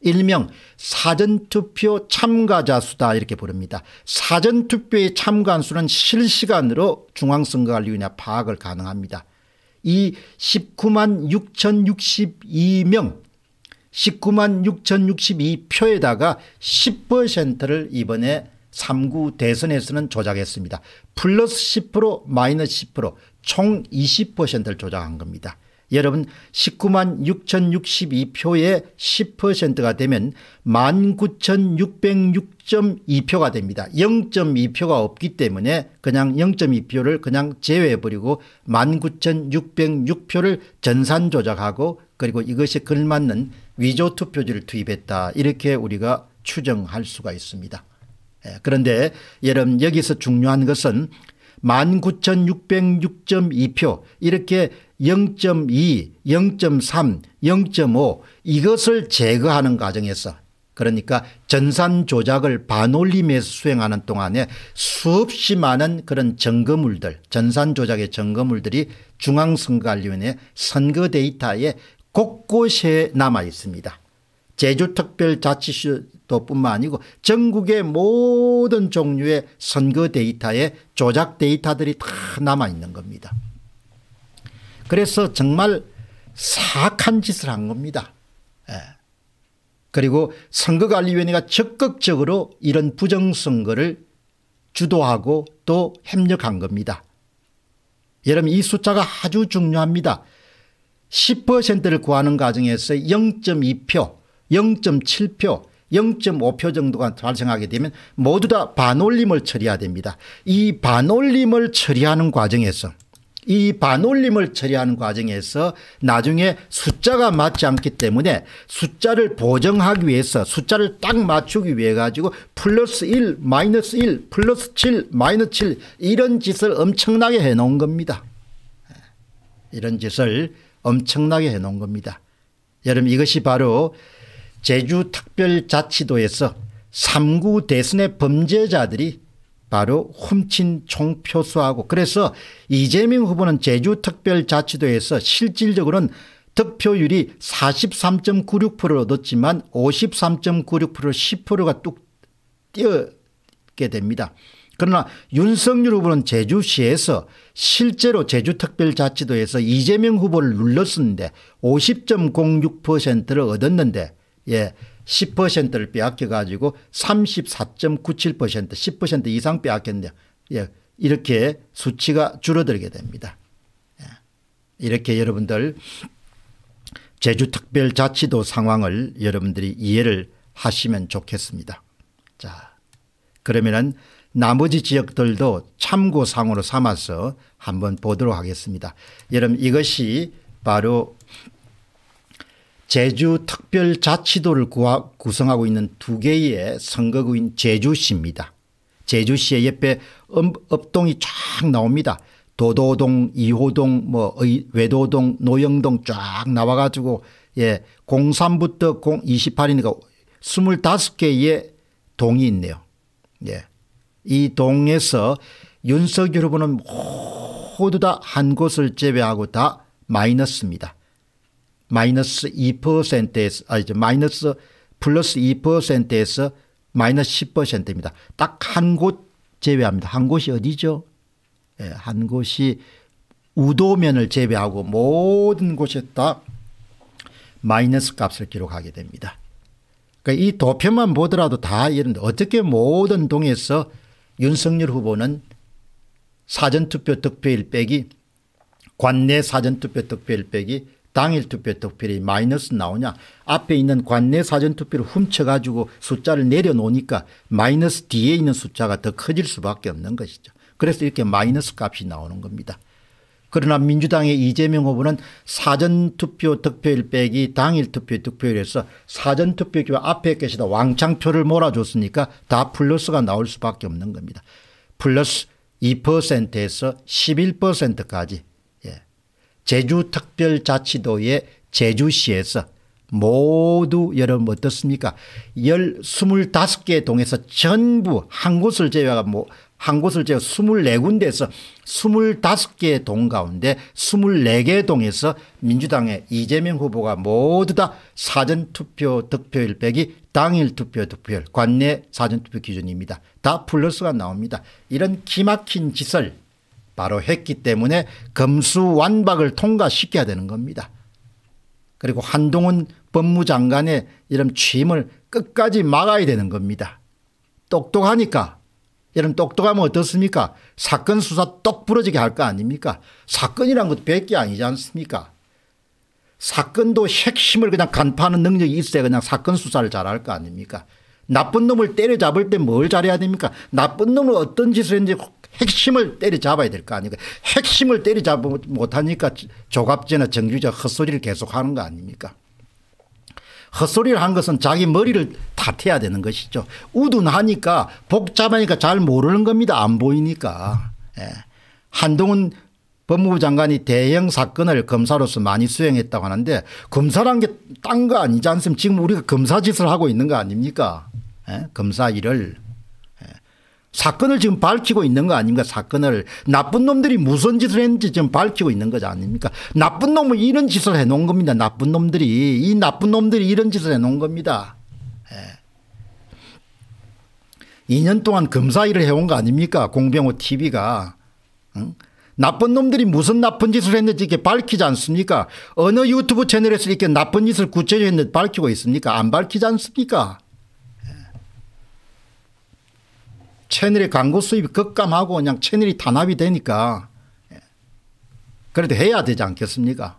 일명 사전투표 참가자 수다 이렇게 부릅니다. 사전투표에 참가한 수는 실시간으로 중앙선거관리위원회 파악을 가능합니다. 이 19만 6,062명 19만 6,062표에다가 10%를 이번에 3구 대선에서는 조작했습니다. 플러스 10% 마이너스 10%총 20%를 조작한 겁니다. 여러분 19만 6,062표의 10%가 되면 19,606.2표가 됩니다. 0.2표가 없기 때문에 그냥 0.2표를 그냥 제외해버리고 19,606표를 전산 조작하고 그리고 이것이 걸맞는 위조 투표지를 투입했다 이렇게 우리가 추정할 수가 있습니다. 예, 그런데 여러분 여기서 중요한 것은 19,606.2표 이렇게 0.2, 0.3, 0.5 이것을 제거하는 과정에서 그러니까 전산 조작을 반올림해서 수행하는 동안에 수없이 많은 그런 점검물들 전산 조작의 점검물들이 중앙선거관리위원회 선거 데이터에 곳곳에 남아 있습니다. 제주특별자치시도 뿐만 아니고 전국의 모든 종류의 선거 데이터에 조작 데이터들이 다 남아 있는 겁니다. 그래서 정말 사악한 짓을 한 겁니다. 예. 그리고 선거관리위원회가 적극적으로 이런 부정선거를 주도하고 또 협력한 겁니다. 여러분 이 숫자가 아주 중요합니다. 10%를 구하는 과정에서 0.2표 0.7표 0.5표 정도가 발생하게 되면 모두 다 반올림을 처리해야 됩니다. 이 반올림을 처리하는 과정에서 이 반올림을 처리하는 과정에서 나중에 숫자가 맞지 않기 때문에 숫자를 보정하기 위해서 숫자를 딱 맞추기 위해 가지고 플러스 1 마이너스 1 플러스 7 마이너스 7 이런 짓을 엄청나게 해놓은 겁니다. 이런 짓을 엄청나게 해놓은 겁니다. 여러분 이것이 바로 제주특별자치도에서 3구 대선의 범죄자들이 바로 훔친 총표수하고 그래서 이재명 후보는 제주특별자치도에서 실질적으로는 득표율이 43.96%를 얻었지만 53.96% 10%가 뚝 뛰게 됩니다. 그러나 윤석열 후보는 제주시에서 실제로 제주특별자치도에서 이재명 후보를 눌렀었는데 50.06%를 얻었는데 예 10%를 빼앗겨 가지고 34.97% 10% 이상 빼앗겼네요. 예 이렇게 수치가 줄어들게 됩니다. 예, 이렇게 여러분들 제주특별자치도 상황을 여러분들이 이해를 하시면 좋겠습니다. 자 그러면은 나머지 지역들도 참고상으로 삼아서 한번 보도록 하겠습니다. 여러분 이것이 바로 제주 특별자치도를 구성하고 있는 두 개의 선거구인 제주시입니다. 제주시의 옆에 음, 업동이 쫙 나옵니다. 도도동, 이호동, 뭐 외도동, 노영동 쫙 나와가지고 예, 03부터 028이니까 25개의 동이 있네요. 예. 이 동에서 윤석열 후보는 모두 다 한 곳을 제외하고 다 마이너스입니다. 마이너스 2%에서 아니 마이너스 플러스 2%에서 마이너스 10%입니다. 딱 한 곳 제외합니다. 한 곳이 어디죠? 예, 한 곳이 우도면을 제외하고 모든 곳에 다 마이너스 값을 기록하게 됩니다. 그러니까 이 도표만 보더라도 다 이런 어떻게 모든 동에서 윤석열 후보는 사전투표 득표일 빼기 관내 사전투표 득표일 빼기 당일 투표 득표율이 마이너스 나오냐 앞에 있는 관내 사전투표를 훔쳐가지고 숫자를 내려놓으니까 마이너스 뒤에 있는 숫자가 더 커질 수밖에 없는 것이죠. 그래서 이렇게 마이너스 값이 나오는 겁니다. 그러나 민주당의 이재명 후보는 사전투표 득표율 빼기 당일 투표 득표율에서 사전투표 기호 앞에 계시다 왕창표를 몰아줬으니까 다 플러스가 나올 수밖에 없는 겁니다. 플러스 2%에서 11%까지 예. 제주특별자치도의 제주시에서 모두 여러분 어떻습니까? 열, 스물다개 동에서 전부 한 곳을 제외하고 뭐한 곳을 제가 24군데에서 25개의 동 가운데 24개의 동에서 민주당의 이재명 후보가 모두 다 사전투표 득표일 빼기 당일 투표 득표율 관내 사전투표 기준입니다. 다 플러스가 나옵니다. 이런 기막힌 짓을 바로 했기 때문에 검수완박을 통과시켜야 되는 겁니다. 그리고 한동훈 법무장관의 이런 취임을 끝까지 막아야 되는 겁니다. 똑똑하니까 이런 똑똑하면 어떻습니까? 사건 수사 똑 부러지게 할 거 아닙니까? 사건이란 것도 100개 아니지 않습니까? 사건도 핵심을 그냥 간파하는 능력이 있어야 그냥 사건 수사를 잘 할 거 아닙니까? 나쁜 놈을 때려잡을 때 뭘 잘해야 됩니까? 나쁜 놈은 어떤 짓을 했는지 핵심을 때려잡아야 될 거 아닙니까? 핵심을 때려잡 못하니까 조갑제나 정규제 헛소리를 계속하는 거 아닙니까? 헛소리를 한 것은 자기 머리를 탓해야 되는 것이죠. 우둔하니까 복잡하니까 잘 모르는 겁니다. 안 보이니까. 예. 한동훈 법무부 장관이 대형 사건을 검사로서 많이 수행했다고 하는데 검사란 게 딴 거 아니지 않습니까 지금 우리가 검사짓을 하고 있는 거 아닙니까 예? 검사 일을 사건을 지금 밝히고 있는 거 아닙니까? 사건을 나쁜 놈들이 무슨 짓을 했는지 지금 밝히고 있는 거지 아닙니까? 나쁜 놈은 이런 짓을 해놓은 겁니다. 나쁜 놈들이 이 나쁜 놈들이 이런 짓을 해놓은 겁니다. 예. 2년 동안 검사 일을 해온 거 아닙니까? 공병호 TV가 응? 나쁜 놈들이 무슨 나쁜 짓을 했는지 이렇게 밝히지 않습니까? 어느 유튜브 채널에서 이렇게 나쁜 짓을 구체적으로 밝히고 있습니까? 안 밝히지 않습니까? 채널의 광고 수입이 급감하고 그냥 채널이 단합이 되니까 예. 그래도 해야 되지 않겠습니까?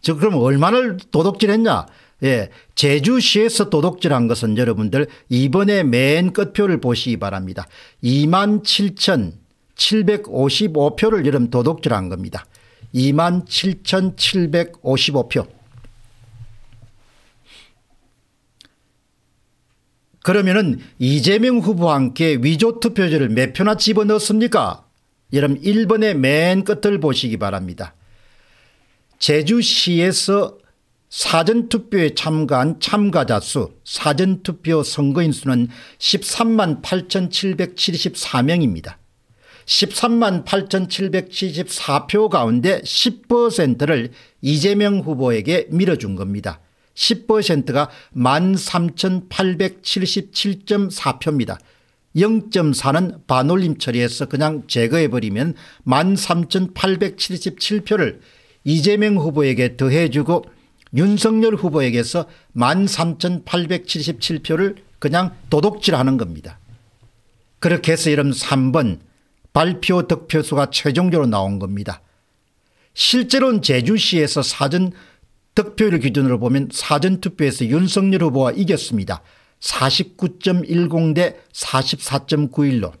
즉 예. 그럼 얼마를 도둑질했냐? 예, 제주시에서 도둑질한 것은 여러분들 이번에 맨 끝표를 보시기 바랍니다. 27,755표를 여러분 도둑질한 겁니다. 27,755표. 그러면은 이재명 후보와 함께 위조 투표지를 몇 표나 집어넣습니까? 여러분 1번의 맨 끝을 보시기 바랍니다. 제주시에서 사전투표에 참가한 참가자 수 사전투표 선거인 수는 13만 8774명입니다. 13만 8774표 가운데 10%를 이재명 후보에게 밀어준 겁니다. 10%가 13,877.4표입니다. 0.4는 반올림 처리해서 그냥 제거해버리면 13,877표를 이재명 후보에게 더해주고 윤석열 후보에게서 13,877표를 그냥 도둑질하는 겁니다. 그렇게 해서 이름 3번 발표 득표수가 최종적으로 나온 겁니다. 실제로는 제주시에서 사전 득표율 기준으로 보면 사전투표에서 윤석열 후보가 이겼습니다. 49.10 대 44.91로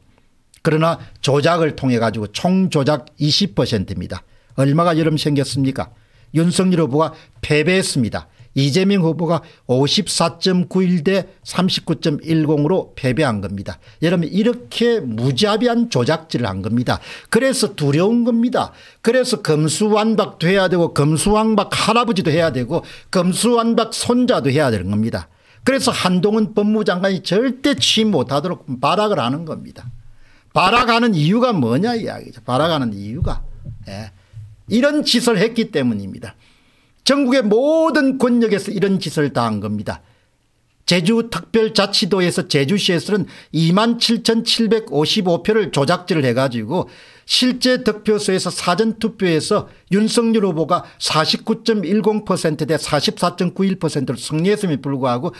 그러나 조작을 통해 가지고 총조작 20%입니다. 얼마가 여름 생겼습니까 윤석열 후보가 패배했습니다. 이재명 후보가 54.91 대 39.10으로 패배한 겁니다. 여러분 이렇게 무자비한 조작질을 한 겁니다. 그래서 두려운 겁니다. 그래서 검수완박도 해야 되고 검수완박 할아버지도 해야 되고 검수완박 손자도 해야 되는 겁니다. 그래서 한동훈 법무장관이 절대 취임 못하도록 발악을 하는 겁니다. 발악하는 이유가 뭐냐 이야기죠. 발악하는 이유가. 예. 이런 짓을 했기 때문입니다. 전국의 모든 권력에서 이런 짓을 당한 겁니다. 제주특별자치도에서 제주시에서는 27,755표를 조작질을 해가지고 실제 득표소에서 사전투표에서 윤석열 후보가 49.10%대 44.91%를 승리했음에 불구하고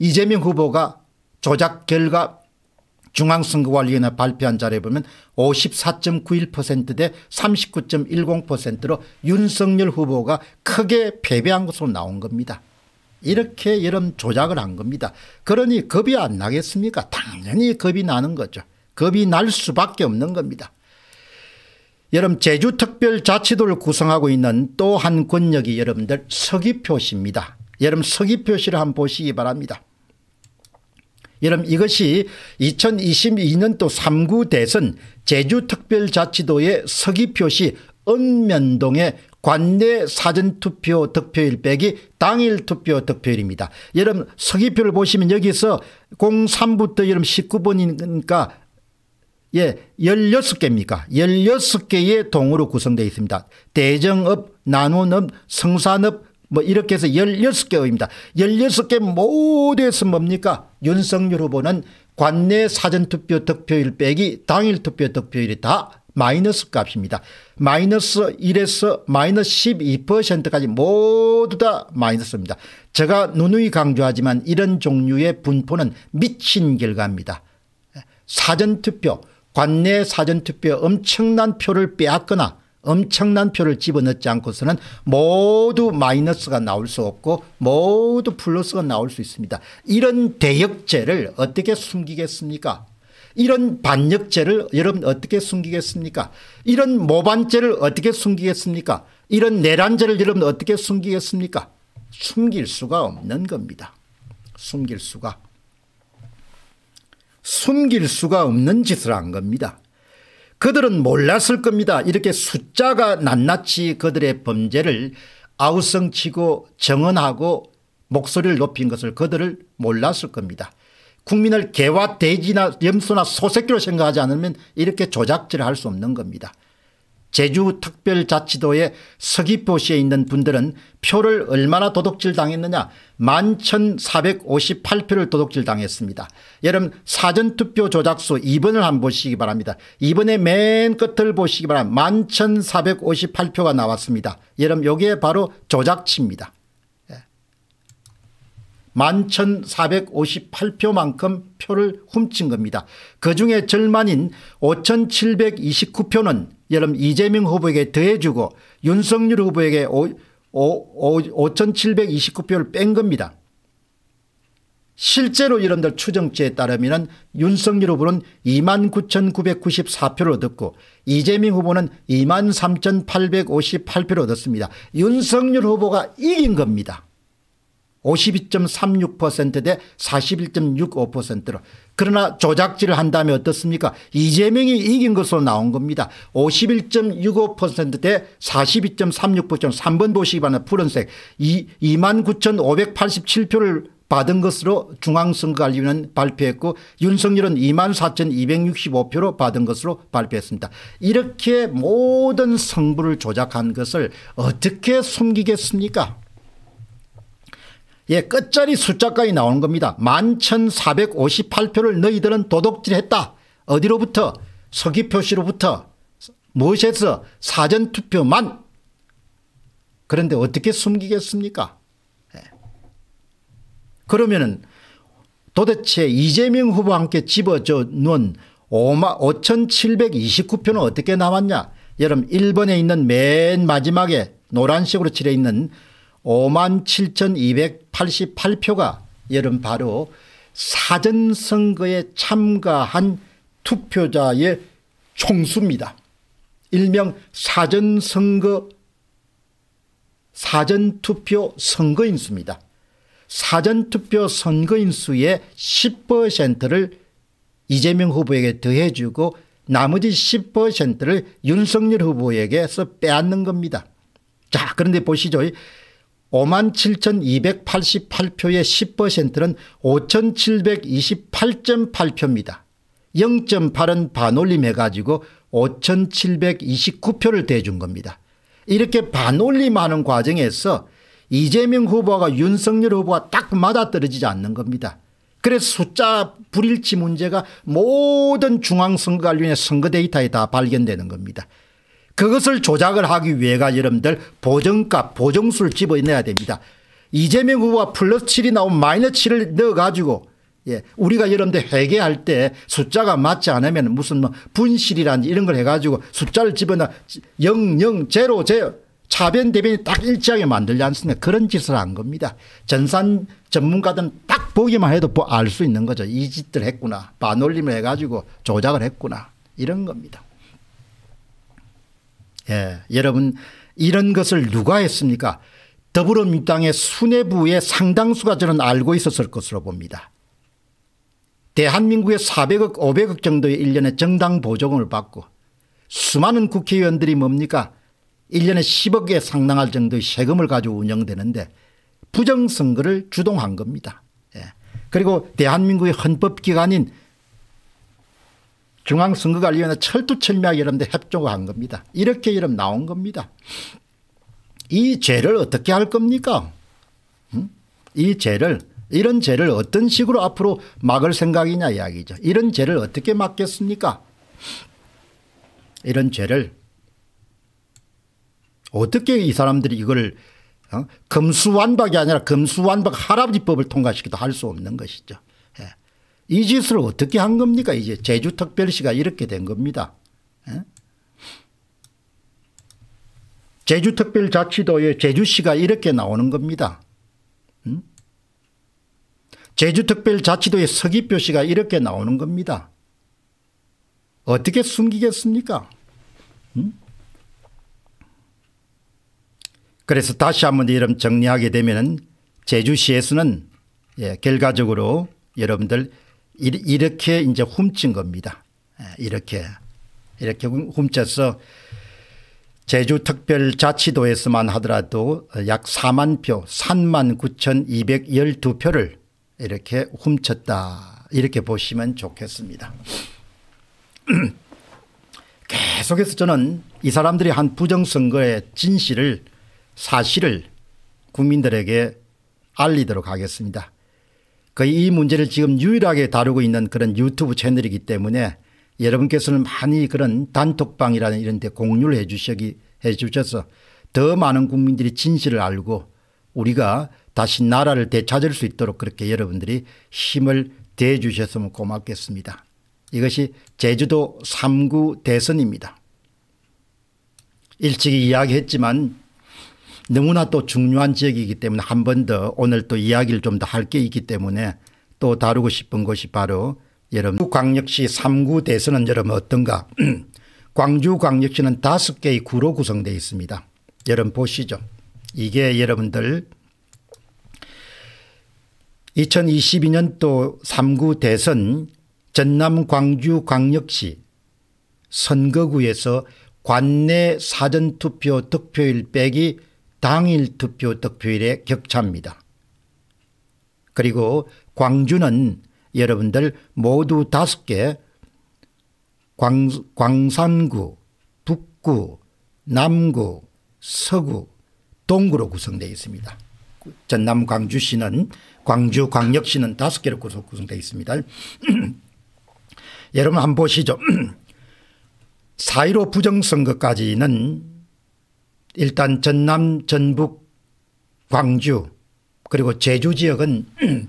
이재명 후보가 조작 결과 중앙선거관리위원회 발표한 자료에 보면 54.91%대 39.10%로 윤석열 후보가 크게 패배한 것으로 나온 겁니다. 이렇게 여름 조작을 한 겁니다. 그러니 겁이 안 나겠습니까? 당연히 겁이 나는 거죠. 겁이 날 수밖에 없는 겁니다. 여러분 제주특별자치도를 구성하고 있는 또 한 권력이 여러분들 서기표시입니다. 여러분 서기표시를 한번 보시기 바랍니다. 여러분 이것이 2022년도 3구 대선 제주특별자치도의 서기표시 읍면동의 관내 사전투표 득표일 빼기 당일 투표 득표일입니다. 여러분 서기표를 보시면 여기서 03부터 여러분 19번이니까 예, 16개입니까? 16개의 동으로 구성되어 있습니다. 대정읍, 나눔읍, 성산읍, 뭐 이렇게 해서 16개 입니다 16개 모두에서 뭡니까? 윤석열 후보는 관내 사전투표 득표율 빼기 당일 투표 득표율이 다 마이너스 값입니다. 마이너스 1에서 마이너스 12%까지 모두 다 마이너스입니다. 제가 누누이 강조하지만 이런 종류의 분포는 미친 결과입니다. 사전투표 관내 사전투표 엄청난 표를 빼앗거나 엄청난 표를 집어넣지 않고서는 모두 마이너스가 나올 수 없고 모두 플러스가 나올 수 있습니다. 이런 대역죄를 어떻게 숨기겠습니까? 이런 반역죄를 여러분 어떻게 숨기겠습니까? 이런 모반죄를 어떻게 숨기겠습니까? 이런 내란죄를 여러분 어떻게 숨기겠습니까? 숨길 수가 없는 겁니다. 숨길 수가. 숨길 수가 없는 짓을 한 겁니다. 그들은 몰랐을 겁니다. 이렇게 숫자가 낱낱이 그들의 범죄를 아우성치고 정언하고 목소리를 높인 것을 그들을 몰랐을 겁니다. 국민을 개와 돼지나 염소나 소새끼로 생각하지 않으면 이렇게 조작질을 할 수 없는 겁니다. 제주특별자치도의 서귀포시에 있는 분들은 표를 얼마나 도둑질 당했느냐 11,458표를 도둑질 당했습니다. 여러분 사전투표 조작수 2번을 한번 보시기 바랍니다. 2번의 맨 끝을 보시기 바랍니다. 11,458표가 나왔습니다. 여러분 여기에 바로 조작치입니다. 11,458표만큼 예. 표를 훔친 겁니다. 그중에 절반인 5,729표는 여러분 이재명 후보에게 더해주고 윤석열 후보에게 5,729표를 뺀 겁니다. 실제로 여러분들 추정치에 따르면 윤석열 후보는 29,994표를 얻었고 이재명 후보는 23,858표를 얻었습니다. 윤석열 후보가 이긴 겁니다. 52.36%대 41.65%로 그러나 조작질을 한다면 어떻습니까 이재명이 이긴 것으로 나온 겁니다. 51.65%대 42.36% 3번 보시기 바랍니다. 푸른색 29,587표를 받은 것으로 중앙선거관리위원회는 발표했고 윤석열은 24,265표로 받은 것으로 발표했습니다. 이렇게 모든 성부를 조작한 것을 어떻게 숨기겠습니까 예, 끝자리 숫자까지 나오는 겁니다. 11,458표를 너희들은 도둑질했다. 어디로부터? 서기표 씨로부터. 무엇에서? 사전투표만. 그런데 어떻게 숨기겠습니까? 예. 그러면 도대체 이재명 후보와 함께 집어져 놓은 5,729표는 어떻게 나왔냐? 여러분 1번에 있는 맨 마지막에 노란색으로 칠해 있는 5만 7,288표가 여름 바로 사전선거에 참가한 투표자의 총수입니다. 일명 사전선거 사전투표 선거인수입니다. 사전투표 선거인수의 10%를 이재명 후보에게 더해주고 나머지 10%를 윤석열 후보에게서 빼앗는 겁니다. 자 그런데 보시죠. 57,288표의 10%는 5,728.8표입니다. 0.8은 반올림해가지고 5,729표를 대준 겁니다. 이렇게 반올림하는 과정에서 이재명 후보가 윤석열 후보가딱 맞아떨어지지 않는 겁니다. 그래서 숫자 불일치 문제가 모든 중앙선거관련의 선거 데이터에 다 발견되는 겁니다. 그것을 조작을 하기 위해가 여러분들 보정값 보정수를 집어넣어야 됩니다. 이재명 후보가 플러스 7이 나온 마이너스 7을 넣어가지고 예, 우리가 여러분들 회계할 때 숫자가 맞지 않으면 무슨 뭐 분실이란지 이런 걸 해가지고 숫자를 집어넣 0, 0, 0 차변 대변이 딱 일치하게 만들지 않습니까 그런 짓을 한 겁니다. 전산 전문가들은 딱 보기만 해도 뭐 알 수 있는 거죠. 이 짓들 했구나. 반올림을 해가지고 조작을 했구나. 이런 겁니다. 예. 여러분 이런 것을 누가 했습니까? 더불어민주당의 수뇌부의 상당수가 저는 알고 있었을 것으로 봅니다. 대한민국의 400억 500억 정도의 1년의 정당 보조금을 받고 수많은 국회의원들이 뭡니까 1년에 10억에 상당할 정도의 세금을 가지고 운영되는데 부정선거를 주동한 겁니다. 예. 그리고 대한민국의 헌법기관인 중앙선거관리위원회 철두철미하게 여러분들 협조한 겁니다. 이렇게 이름 나온 겁니다. 이 죄를 어떻게 할 겁니까? 이 죄를 이런 죄를 어떤 식으로 앞으로 막을 생각이냐 이야기죠. 이런 죄를 어떻게 막겠습니까? 이런 죄를 어떻게 이 사람들이 이걸 어? 금수완박이 아니라 금수완박 할아버지법을 통과시키도 할 수 없는 것이죠. 이 짓을 어떻게 한 겁니까? 이제 제주특별시가 이렇게 된 겁니다. 예? 제주특별자치도의 제주시가 이렇게 나오는 겁니다. 음? 제주특별자치도의 서귀표시가 이렇게 나오는 겁니다. 어떻게 숨기겠습니까? 음? 그래서 다시 한번 이름 정리하게 되면 제주시에서는 예, 결과적으로 여러분들 이렇게 이제 훔친 겁니다. 예, 이렇게 이렇게 훔쳐서 제주특별자치도에서만 하더라도 약 4만 표 3만 9,212표를 이렇게 훔쳤다 이렇게 보시면 좋겠습니다. 계속해서 저는 이 사람들이 한 부정선거의 진실을 사실을 국민들에게 알리도록 하겠습니다. 거의 그 이 문제를 지금 유일하게 다루고 있는 그런 유튜브 채널이기 때문에 여러분께서는 많이 그런 단톡방이라는 이런 데 공유를 해 주시기 해 주셔서 더 많은 국민들이 진실을 알고 우리가 다시 나라를 되찾을 수 있도록 그렇게 여러분들이 힘을 대 주셨으면 고맙겠습니다. 이것이 제주도 3구 대선입니다. 일찍이 이야기했지만 너무나 또 중요한 지역이기 때문에 한 번 더 오늘 또 이야기를 좀 더 할 게 있기 때문에 또 다루고 싶은 것이 바로 여러분 광역시 3구 대선은 여러분 어떤가 광주광역시는 다섯 개의 구로 구성되어 있습니다. 여러분 보시죠. 이게 여러분들 2022년도 3구 대선 전남 광주 광역시 선거구에서 관내 사전투표 득표율 빼기 당일 투표 득표율의 격차입니다. 그리고 광주는 여러분들 모두 다섯 개 광, 산구 북구, 남구, 서구, 동구로 구성되어 있습니다. 전남 광주시는 광주 광역시는 다섯 개로 구성되어 있습니다. 여러분 한번 보시죠. 4.15 부정선거까지는 일단 전남 전북 광주 그리고 제주 지역은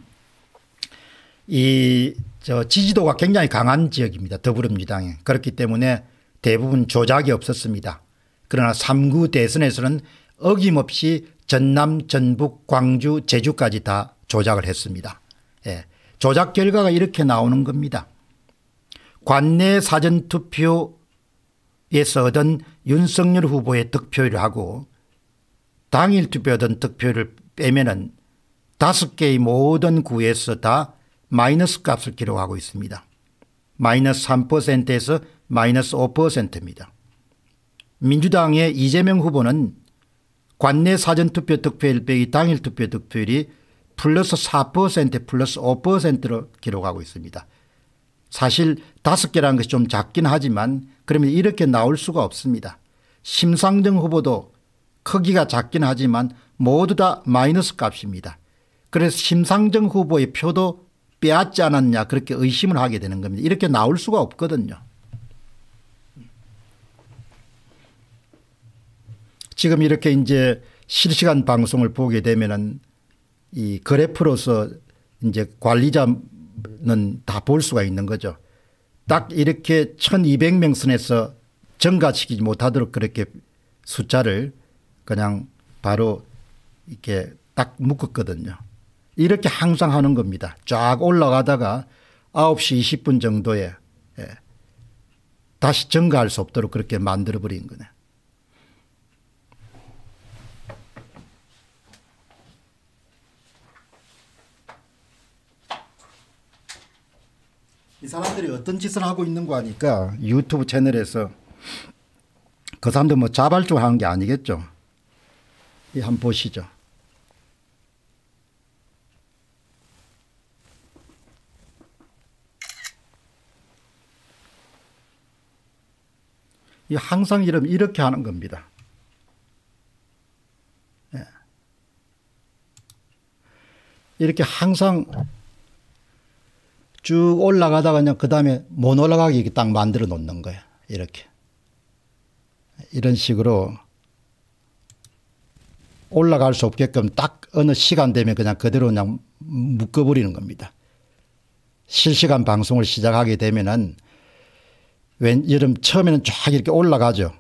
이저 지지도가 굉장히 강한 지역입니다. 더불어민주당에. 그렇기 때문에 대부분 조작이 없었습니다. 그러나 3구 대선에서는 어김없이 전남, 전북, 광주, 제주까지 다 조작을 했습니다. 예. 조작 결과가 이렇게 나오는 겁니다. 관내 사전투표에서 얻은 윤석열 후보의 득표율 하고 당일 투표하던 득표율을 빼면은 다섯 개의 모든 구에서 다 마이너스 값을 기록하고 있습니다. 마이너스 3%에서 마이너스 5%입니다. 민주당의 이재명 후보는 관내 사전투표 득표율 빼기 당일 투표 득표율이 플러스 4% 플러스 5%로 기록하고 있습니다. 사실 다섯 개라는 것이 좀 작긴 하지만 그러면 이렇게 나올 수가 없습니다. 심상정 후보도 크기가 작긴 하지만 모두 다 마이너스 값입니다. 그래서 심상정 후보의 표도 빼앗지 않았냐 그렇게 의심을 하게 되는 겁니다. 이렇게 나올 수가 없거든요. 지금 이렇게 이제 실시간 방송을 보게 되면은 이 그래프로서 이제 관리자는 다 볼 수가 있는 거죠. 딱 이렇게 1200명 선에서 증가시키지 못하도록 그렇게 숫자를 그냥 바로 이렇게 딱 묶었거든요. 이렇게 항상 하는 겁니다. 쫙 올라가다가 9시 20분 정도에 예, 다시 증가할 수 없도록 그렇게 만들어버린 거네. 이 사람들이 어떤 짓을 하고 있는 거 하니까 유튜브 채널에서 그 사람들 뭐 자발적으로 하게 아니겠죠. 이 한번 보시죠. 이 항상 이러면 이렇게 하는 겁니다. 예. 이렇게 항상 쭉 올라가다가 그냥 그 다음에 못 올라가게 이렇게 딱 만들어 놓는 거야. 이렇게. 이런 식으로 올라갈 수 없게끔 딱 어느 시간 되면 그냥 그대로 그냥 묶어버리는 겁니다. 실시간 방송을 시작하게 되면은 웬, 여름 처음에는 쫙 이렇게 올라가죠.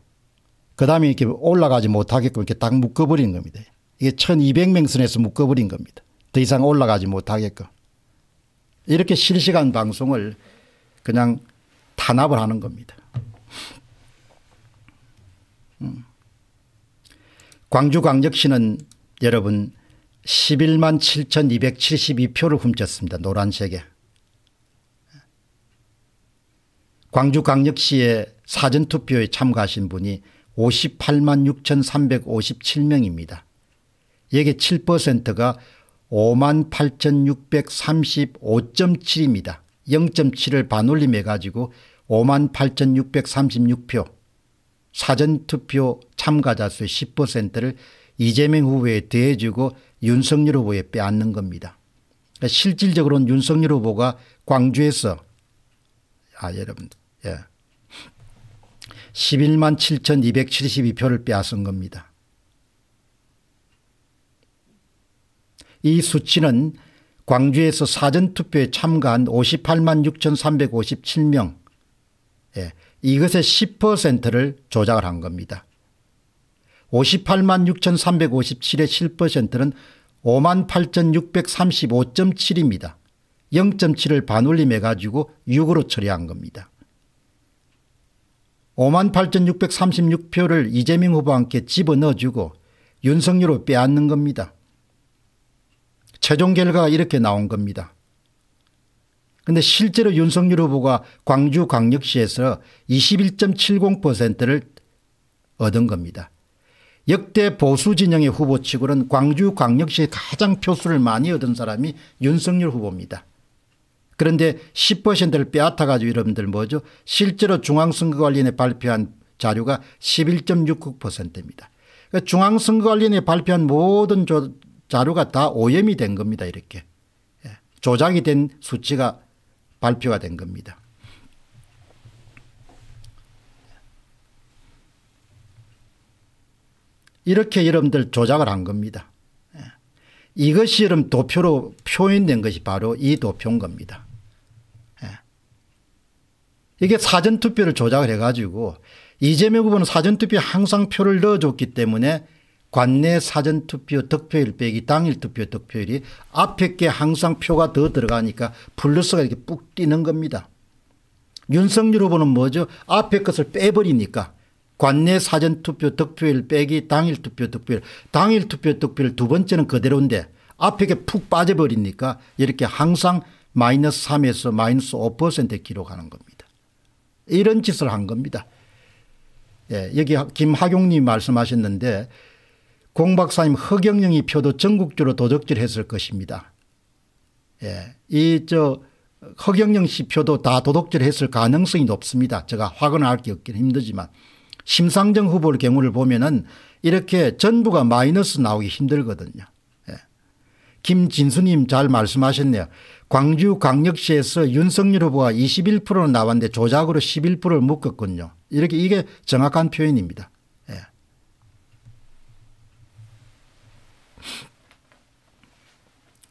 그 다음에 이렇게 올라가지 못하게끔 이렇게 딱 묶어버린 겁니다. 이게 1200명 선에서 묶어버린 겁니다. 더 이상 올라가지 못하게끔. 이렇게 실시간 방송을 그냥 탄압을 하는 겁니다. 음. 광주광역시는 여러분 11만 7,272표를 훔쳤습니다. 노란색에. 광주광역시의 사전투표에 참가하신 분이 58만 6,357명입니다. 여기 7%가 58,635.7입니다. 0.7을 반올림해 가지고 58,636표 사전투표 참가자 수의 10%를 이재명 후보에 대해주고 윤석열 후보에 빼앗는 겁니다. 그러니까 실질적으로는 윤석열 후보가 광주에서 아 여러분 예. 11만 7,272표를 빼앗은 겁니다. 이 수치는 광주에서 사전투표에 참가한 58만 6357명 예, 이것의 10%를 조작을 한 겁니다. 58만 6357의 10%는 5만 8635.7입니다. 0.7을 반올림해 가지고 6으로 처리한 겁니다. 5만 8636표를 이재명 후보와 함께 집어넣어주고 윤석열을 빼앗는 겁니다. 최종 결과가 이렇게 나온 겁니다. 근데 실제로 윤석열 후보가 광주광역시에서 21.70%를 얻은 겁니다. 역대 보수 진영의 후보 측으로는 광주광역시에 가장 표수를 많이 얻은 사람이 윤석열 후보입니다. 그런데 10%를 빼앗아 가지고 여러분들 뭐죠 실제로 중앙선거관리원에 발표한 자료가 11.69%입니다. 그러니까 중앙선거관리원에 발표한 모든 자료가 다 오염이 된 겁니다. 이렇게. 예. 조작이 된 수치가 발표가 된 겁니다. 이렇게 여러분들 조작을 한 겁니다. 예. 이것이 여러분 도표로 표현된 것이 바로 이 도표인 겁니다. 예. 이게 사전투표를 조작을 해가지고 이재명 후보는 사전투표에 항상 표를 넣어줬기 때문에 관내 사전투표 득표율 빼기 당일 투표 득표율이 앞에 게 항상 표가 더 들어가니까 플러스가 이렇게 뿍 뛰는 겁니다. 윤석열 후보는 뭐죠? 앞에 것을 빼버리니까 관내 사전투표 득표율 빼기 당일 투표 득표율 당일 투표 득표율 두 번째는 그대로인데 앞에 게푹 빠져버리니까 이렇게 항상 마이너스 3에서 마이너스 5% 기록하는 겁니다. 이런 짓을 한 겁니다. 예, 여기 김학용님 말씀하셨는데 공 박사님 허경영이 표도 전국적으로 도덕질했을 것입니다. 예, 이저 허경영 씨 표도 다 도둑질했을 가능성이 높습니다. 제가 확언 할게 없긴 힘들지만 심상정 후보의 경우를 보면은 이렇게 전부가 마이너스 나오기 힘들거든요. 예. 김진수님 잘 말씀하셨네요. 광주 광역시에서 윤석열 후보가 21% 나왔는데 조작으로 11%를 묶었군요. 이렇게 이게 정확한 표현입니다.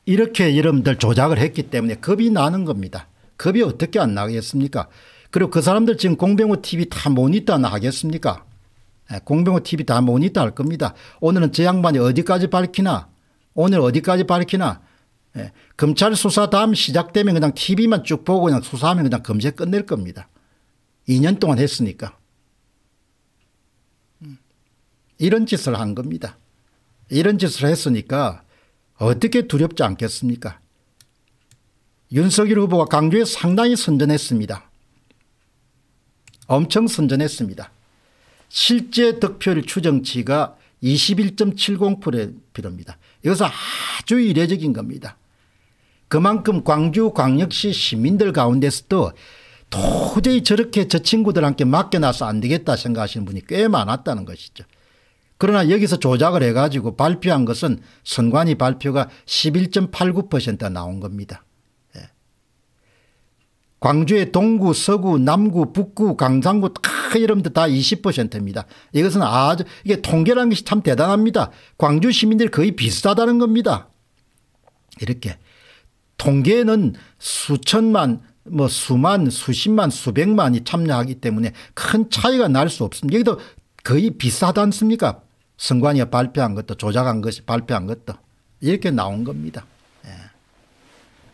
이렇게 여러분들 조작을 했기 때문에 겁이 나는 겁니다. 겁이 어떻게 안 나겠습니까? 그리고 그 사람들 지금 공병호 TV 다 모니터 나겠습니까 예, 공병호 TV 다 모니터 할 겁니다. 오늘은 저 양반이 어디까지 밝히나 오늘 어디까지 밝히나 예. 검찰 수사 다음 시작되면 그냥 TV만 쭉 보고 그냥 수사하면 그냥 검색 끝낼 겁니다. 2년 동안 했으니까. 음, 이런 짓을 한 겁니다. 이런 짓을 했으니까 어떻게 두렵지 않겠습니까? 윤석열 후보가 강조에 상당히 선전했습니다. 엄청 선전했습니다. 실제 득표율 추정치가 21.70%입니다. 이것은 아주 이례적인 겁니다. 그만큼 광주 광역시 시민들 가운데서도 도저히 저렇게 저 친구들한테 맡겨놔서 안 되겠다 생각하시는 분이 꽤 많았다는 것이죠. 그러나 여기서 조작을 해가지고 발표한 것은 선관위 발표가 11.89%가 나온 겁니다. 예. 광주의 동구, 서구, 남구, 북구, 강장구 다 여러분들 다 20%입니다. 이것은 아주 이게 통계라는 것이 참 대단합니다. 광주 시민들 거의 비슷하다는 겁니다. 이렇게 통계는 수천만 뭐 수만 수십만 수백만이 참여하기 때문에 큰 차이가 날 수 없습니다. 여기도 거의 비슷하지 않습니까 선관이가 발표한 것도 조작한 것이 발표한 것도 이렇게 나온 겁니다. 예.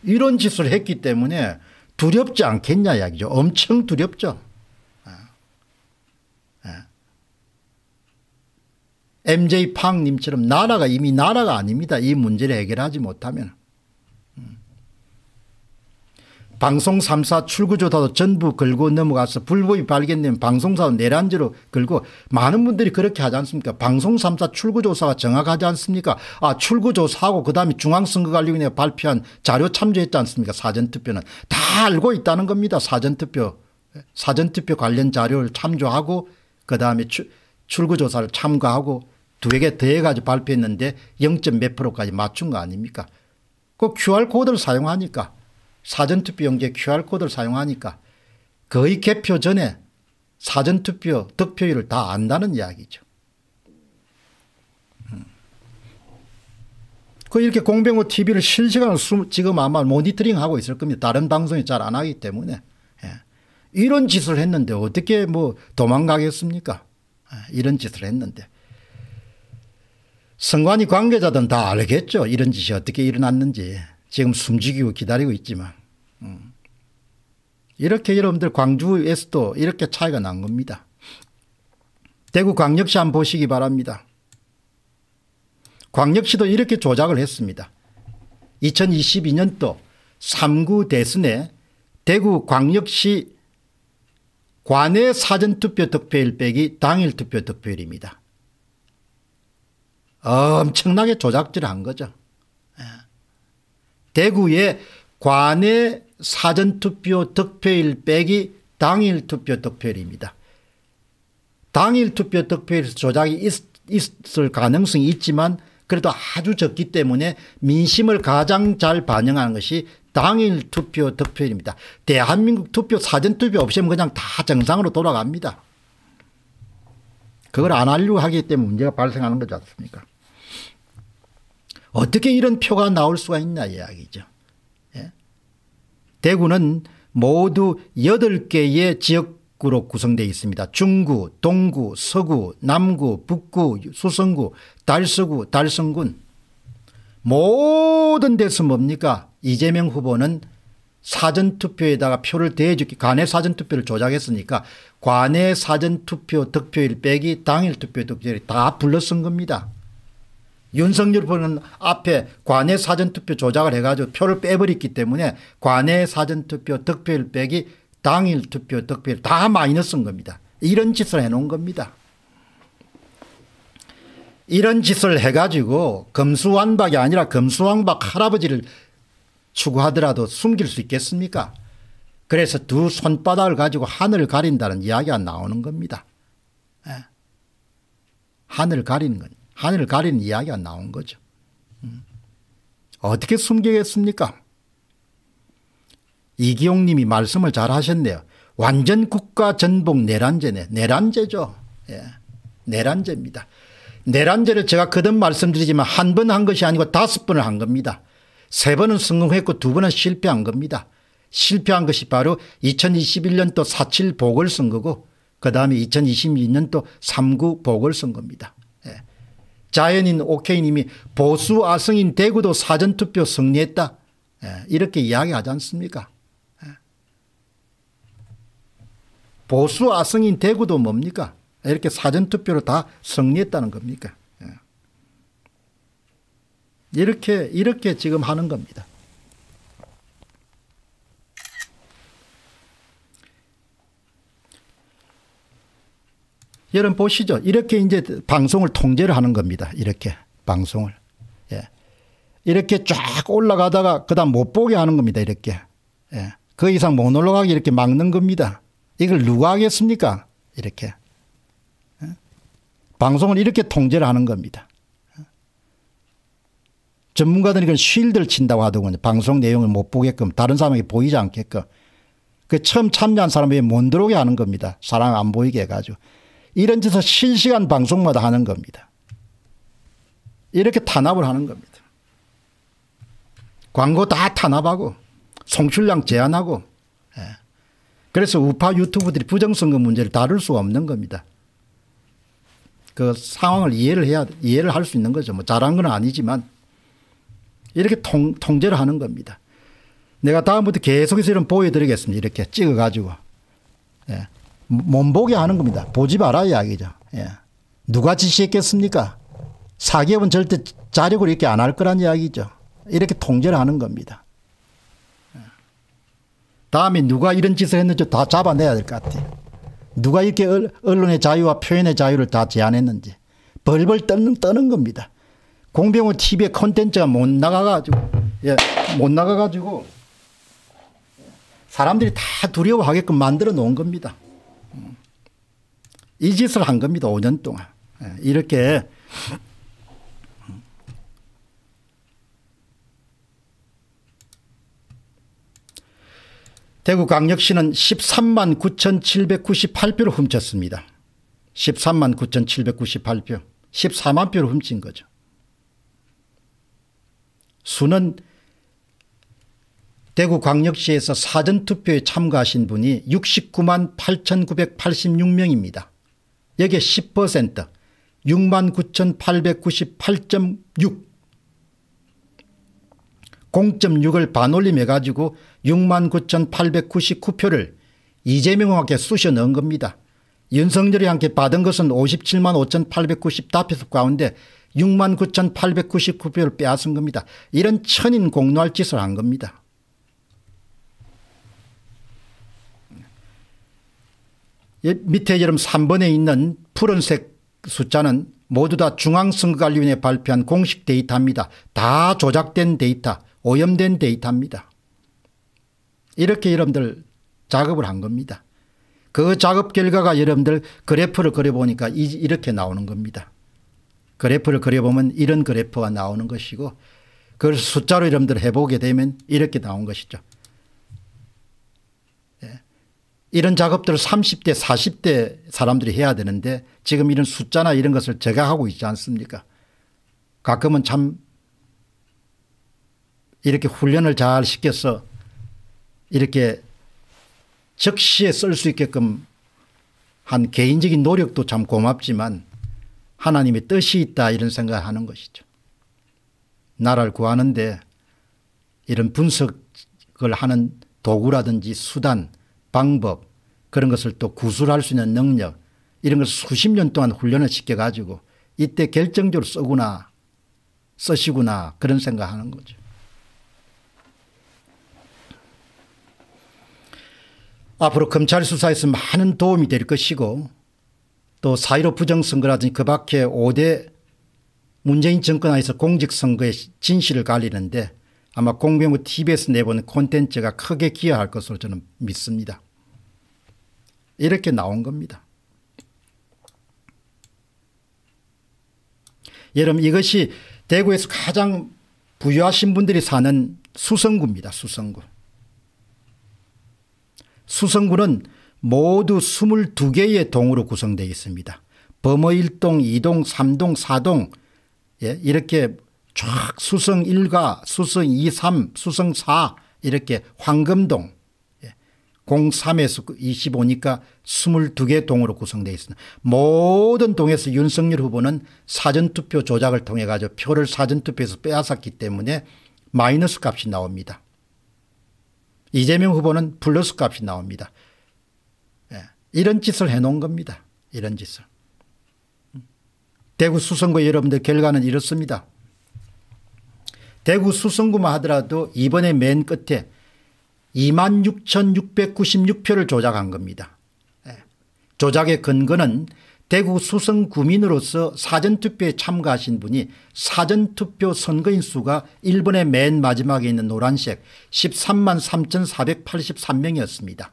이런 짓을 했기 때문에 두렵지 않겠냐 이야기죠. 엄청 두렵죠. MJ팡님처럼 예. 예. 나라가 이미 나라가 아닙니다. 이 문제를 해결하지 못하면. 방송 3사 출구조사도 전부 걸고 넘어가서 불법이 발견된 방송사도 내란지로 걸고 많은 분들이 그렇게 하지 않습니까 방송 3사 출구조사가 정확하지 않습니까 아 출구조사하고 그다음에 중앙선거관리위원회 발표한 자료 참조했지 않습니까 사전투표는 다 알고 있다는 겁니다 사전투표 사전투표 관련 자료를 참조하고 그다음에 출구조사를 참가하고 두 개 더해가지고 발표했는데 0. 몇 프로까지 맞춘 거 아닙니까 그 QR코드를 사용하니까 사전투표 용지 QR코드를 사용하니까 거의 개표 전에 사전투표 득표율을 다 안다는 이야기죠. 그 이렇게 공병호 TV를 실시간으로 지금 아마 모니터링하고 있을 겁니다. 다른 방송이 잘 안 하기 때문에. 예. 이런 짓을 했는데 어떻게 뭐 도망가겠습니까? 예. 이런 짓을 했는데. 선관위 관계자들은 다 알겠죠. 이런 짓이 어떻게 일어났는지. 지금 숨죽이고 기다리고 있지만. 음. 이렇게 여러분들 광주에서도 이렇게 차이가 난 겁니다. 대구 광역시 한번 보시기 바랍니다. 광역시도 이렇게 조작을 했습니다. 2022년도 3구 대선에 대구 광역시 관내 사전투표 득표일 빼기 당일 투표 득표일입니다. 엄청나게 조작질을 한 거죠. 예. 대구의 관내 사전투표 득표일 빼기 당일 투표 득표율입니다. 당일 투표 득표율에서 조작이 있, 을 가능성이 있지만 그래도 아주 적기 때문에 민심을 가장 잘 반영하는 것이 당일 투표 득표율입니다. 대한민국 투표 사전투표 없이면 그냥 다 정상으로 돌아갑니다. 그걸 안 하려고 하기 때문에 문제가 발생하는 거지 않습니까 어떻게 이런 표가 나올 수가 있냐 이야기죠. 대구는 모두 8개의 지역구로 구성되어 있습니다. 중구, 동구, 서구, 남구, 북구, 수성구, 달서구, 달성군 모든 데서 뭡니까 이재명 후보는 사전투표에다가 표를 대해주기 관내 사전투표를 조작했으니까 관내 사전투표 득표일 빼기 당일 투표 득표율이 다 불러쓴 겁니다. 윤석열 후보는 앞에 관외 사전투표 조작을 해가지고 표를 빼버렸기 때문에 관외 사전투표 득표율 빼기 당일 투표 득표율 다 마이너스인 겁니다. 이런 짓을 해놓은 겁니다. 이런 짓을 해가지고 검수완박이 아니라 검수완박 할아버지를 추구하더라도 숨길 수 있겠습니까 그래서 두 손바닥을 가지고 하늘을 가린다는 이야기가 나오는 겁니다. 예. 하늘을 가리는 겁니다. 하늘을 가리는 이야기가 나온 거죠. 음. 어떻게 숨기겠습니까? 이기용 님이 말씀을 잘 하셨네요. 완전 국가 전복 내란제네. 내란제죠. 예. 내란제입니다. 내란제를 제가 거듭 말씀드리지만 한 번 한 것이 아니고 다섯 번을 한 겁니다. 세 번은 성공했고 두 번은 실패한 겁니다. 실패한 것이 바로 2021년도 4.7 보궐선거고 그 다음에 2022년도 3 9 보궐선거입니다. 자연인 오케이님이 보수 아성인 대구도 사전투표 승리했다. 예, 이렇게 이야기하지 않습니까? 예. 보수 아성인 대구도 뭡니까? 이렇게 사전투표로 다 승리했다는 겁니까? 예. 이렇게, 이렇게 지금 하는 겁니다. 여러분 보시죠. 이렇게 이제 방송을 통제를 하는 겁니다. 이렇게 방송을. 예. 이렇게 쫙 올라가다가 그다음 못 보게 하는 겁니다. 이렇게. 예. 그 이상 못 올라가게 이렇게 막는 겁니다. 이걸 누가 하겠습니까? 이렇게. 예. 방송을 이렇게 통제를 하는 겁니다. 예. 전문가들이 그건 쉴드를 친다고 하더군요. 방송 내용을 못 보게끔 다른 사람에게 보이지 않게끔. 그 처음 참여한 사람에게 못 들어오게 하는 겁니다. 사람 안 보이게 해가지고. 이런 짓을 실시간 방송마다 하는 겁니다. 이렇게 탄압을 하는 겁니다. 광고 다 탄압하고 송출량 제한하고 예. 그래서 우파 유튜브들이 부정선거 문제를 다룰 수가 없는 겁니다. 그 상황을 이해를 해야 이해를 할 수 있는 거죠. 뭐 잘한 건 아니지만 이렇게 통, 통제를 하는 겁니다. 내가 다음부터 계속해서 이런 보여드리겠습니다. 이렇게 찍어가지고. 예. 못 보게 하는 겁니다. 보지 마라 이야기죠. 예. 누가 지시했겠습니까? 사기업은 절대 자력으로 이렇게 안 할 거란 이야기죠. 이렇게 통제를 하는 겁니다. 예. 다음에 누가 이런 짓을 했는지 다 잡아내야 될 것 같아요. 누가 이렇게 언론의 자유와 표현의 자유를 다 제한했는지 벌벌 떠는, 떠는 겁니다. 공병호 TV의 콘텐츠가못 나가가지고 예, 못 나가가지고 사람들이 다 두려워하게끔 만들어 놓은 겁니다. 이 짓을 한 겁니다. 5년 동안. 예, 이렇게 대구광역시는 13만 9,798표를 훔쳤습니다. 13만 9,798표. 14만 표를 훔친 거죠. 수는 대구광역시에서 사전투표에 참가하신 분이 69만 8,986명입니다. 여기에 10% 69,898.6 0.6을 반올림해 가지고 69,899표를 이재명에게 쑤셔 넣은 겁니다. 윤석열이 함께 받은 것은 57만 5,895표 0 가운데 69,899표를 빼앗은 겁니다. 이런 천인 공노할 짓을 한 겁니다. 예, 밑에 여름 3번에 있는 푸른색 숫자는 모두 다 중앙선거관리위원회 발표한 공식 데이터입니다. 다 조작된 데이터 오염된 데이터입니다. 이렇게 여러분들 작업을 한 겁니다. 그 작업 결과가 여러분들 그래프를 그려보니까 이, 이렇게 나오는 겁니다. 그래프를 그려보면 이런 그래프가 나오는 것이고 그걸 숫자로 여러분들 해보게 되면 이렇게 나온 것이죠. 이런 작업들을 30대 40대 사람들이 해야 되는데 지금 이런 숫자나 이런 것을 제가 하고 있지 않습니까 가끔은 참 이렇게 훈련을 잘 시켜서 이렇게 적시에 쓸 수 있게끔 한 개인적인 노력도 참 고맙지만 하나님의 뜻이 있다 이런 생각하는 을 것이죠. 나라를 구하는데 이런 분석을 하는 도구라든지 수단 방법 그런 것을 또 구술할 수 있는 능력 이런 것을 수십 년 동안 훈련을 시켜가지고 이때 결정적으로 쓰구나 쓰시구나 그런 생각하는 거죠. 앞으로 검찰 수사에서 많은 도움이 될 것이고 또 사이로 부정선거라든지 그 밖에 5대 문재인 정권 하에서 공직선거의 진실을 가리는데 아마 공병우 TV에서 내보는 콘텐츠가 크게 기여할 것으로 저는 믿습니다. 이렇게 나온 겁니다. 여러분 이것이 대구에서 가장 부유하신 분들이 사는 수성구입니다. 수성구. 수성구는 모두 22개의 동으로 구성되어 있습니다. 범어 1동, 2동, 3동, 4동 예? 이렇게 쫙 수성 1가 수성 2, 3 수성 4 이렇게 황금동 03에서 25니까 22개 동으로 구성되어 있습니다. 모든 동에서 윤석열 후보는 사전투표 조작을 통해 가지고 표를 사전투표에서 빼앗았기 때문에 마이너스 값이 나옵니다. 이재명 후보는 플러스 값이 나옵니다. 예. 이런 짓을 해놓은 겁니다. 이런 짓을. 음. 대구 수성구 여러분들 결과는 이렇습니다. 대구 수성구만 하더라도 이번에 맨 끝에 26,696표를 조작한 겁니다. 예. 조작의 근거는 대구 수성 구민으로서 사전투표에 참가하신 분이 사전투표 선거인 수가 1번의 맨 마지막에 있는 노란색 13만 3,483명이었습니다.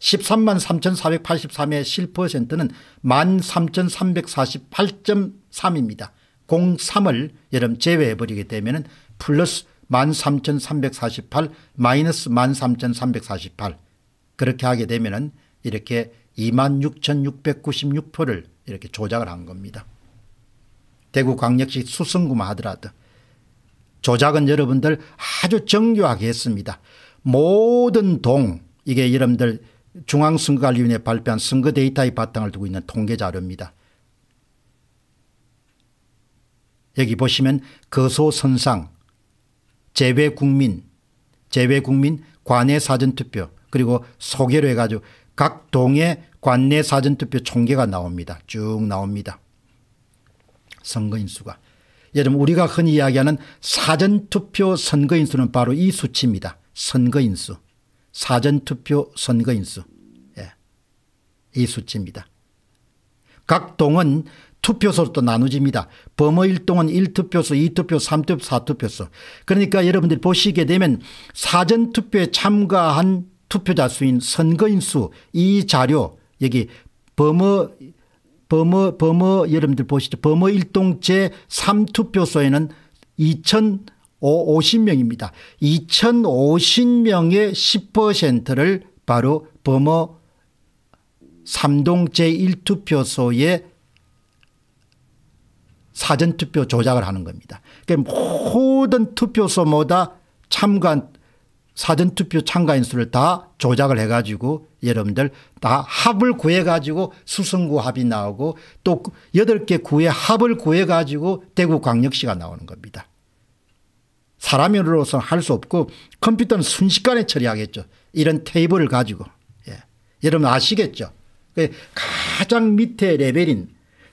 13만 3,483의 7%는 13,348.3입니다. 03을 여러분 제외해버리게 되면 은 플러스 13,348 마이너스 13,348 그렇게 하게 되면 은 이렇게 26,696표를 이렇게 조작을 한 겁니다. 대구광역시 수성구만 하더라도 조작은 여러분들 아주 정교하게 했습니다. 모든 동 이게 여러분들 중앙선거관리위원회 발표한 선거 데이터의 바탕을 두고 있는 통계 자료입니다. 여기 보시면 거소선상, 재외국민, 재외국민 관내 사전투표 그리고 소개로 해가지고 각 동의 관내 사전투표 총계가 나옵니다. 쭉 나옵니다. 선거인수가. 여러분 우리가 흔히 이야기하는 사전투표 선거인수는 바로 이 수치입니다. 선거인수. 사전투표 선거인수. 예. 이 수치입니다. 각 동은 투표소로 또 나누집니다. 범어일동은 1투표소, 2투표, 3투표, 4투표소. 그러니까 여러분들이 보시게 되면 사전투표에 참가한 투표자 수인 선거인 수이 자료 여기 범어 범어 범어 여러분들 보시죠. 범어 일동 제 3투표소에는 2050명입니다. 2050명의 10%를 바로 범어 3동 제 1투표소에 사전투표 조작을 하는 겁니다. 그러니까 모든 투표소마다 참관 사전투표 참가인 수를 다 조작을 해가지고 여러분들 다 합을 구해가지고 수성구 합이 나오고 또 8개 구의 합을 구해가지고 대구광역시가 나오는 겁니다. 사람으로서는 할 수 없고 컴퓨터는 순식간에 처리하겠죠. 이런 테이블을 가지고. 예. 여러분 아시겠죠. 그 가장 밑에 레벨인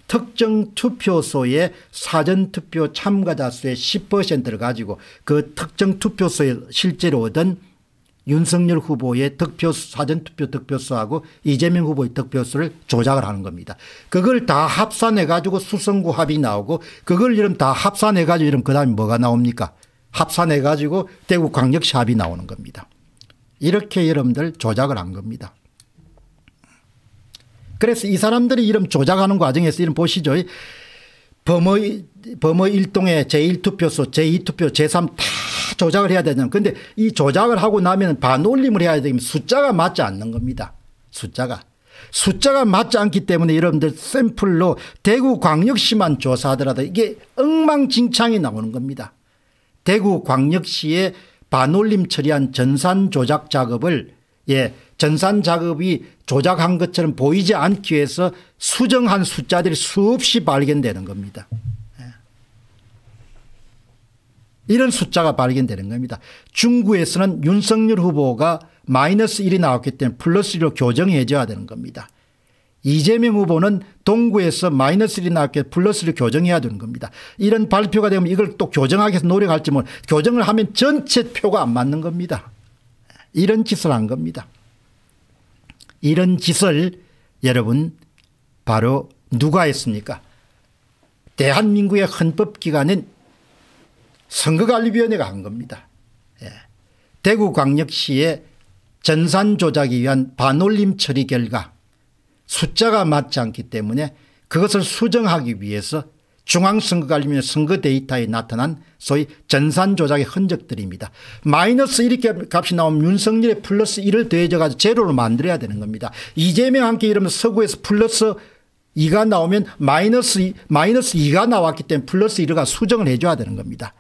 특정 투표소의 사전투표 참가자 수의 10%를 가지고 그 특정 투표소에 실제로 얻은 윤석열 후보의 득표 사전투표 득표수하고 이재명 후보의 득표수를 조작을 하는 겁니다. 그걸 다 합산해 가지고 수성구 합이 나오고 그걸 이름 다 합산해 가지고 이름 그다음에 뭐가 나옵니까? 합산해 가지고 대구광역시 합이 나오는 겁니다. 이렇게 여러분들 조작을 한 겁니다. 그래서 이 사람들이 이름 조작하는 과정에서 이름 보시죠. 범어, 범어 일동에 제1투표소, 제2투표, 제3 다 조작을 해야 되잖아요. 근데 이 조작을 하고 나면 반올림을 해야 되면 숫자가 맞지 않는 겁니다. 숫자가. 숫자가 맞지 않기 때문에 여러분들 샘플로 대구 광역시만 조사하더라도 이게 엉망진창이 나오는 겁니다. 대구 광역시의 반올림 처리한 전산 조작 작업을 예, 전산 작업이 조작한 것처럼 보이지 않기 위해서 수정한 숫자들이 수없이 발견되는 겁니다. 예. 이런 숫자가 발견되는 겁니다. 중구에서는 윤석열 후보가 마이너스 1이 나왔기 때문에 플러스 1로 교정해줘야 되는 겁니다. 이재명 후보는 동구에서 마이너스 1이 나왔기 때문에 플러스 1로 교정해야 되는 겁니다. 이런 발표가 되면 이걸 또 교정하기 위해서 노력할지 모르 교정을 하면 전체 표가 안 맞는 겁니다. 이런 짓을 한 겁니다. 이런 짓을 여러분 바로 누가 했습니까? 대한민국의 헌법기관은 선거관리위원회가 한 겁니다. 예. 대구광역시의 전산 조작에 위한 반올림 처리 결과 숫자가 맞지 않기 때문에 그것을 수정하기 위해서 중앙선거관리위원 회 선거 데이터에 나타난 소위 전산조작의 흔적들입니다. 마이너스 이렇게 값이 나오면 윤석열의 플러스 1을 더해져가지고 제로를 만들어야 되는 겁니다. 이재명 함께 이러면서 구에서 플러스 2가 나오면 마이너스, 2, 마이너스 2가 나왔기 때문에 플러스 1가 수정을 해줘야 되는 겁니다.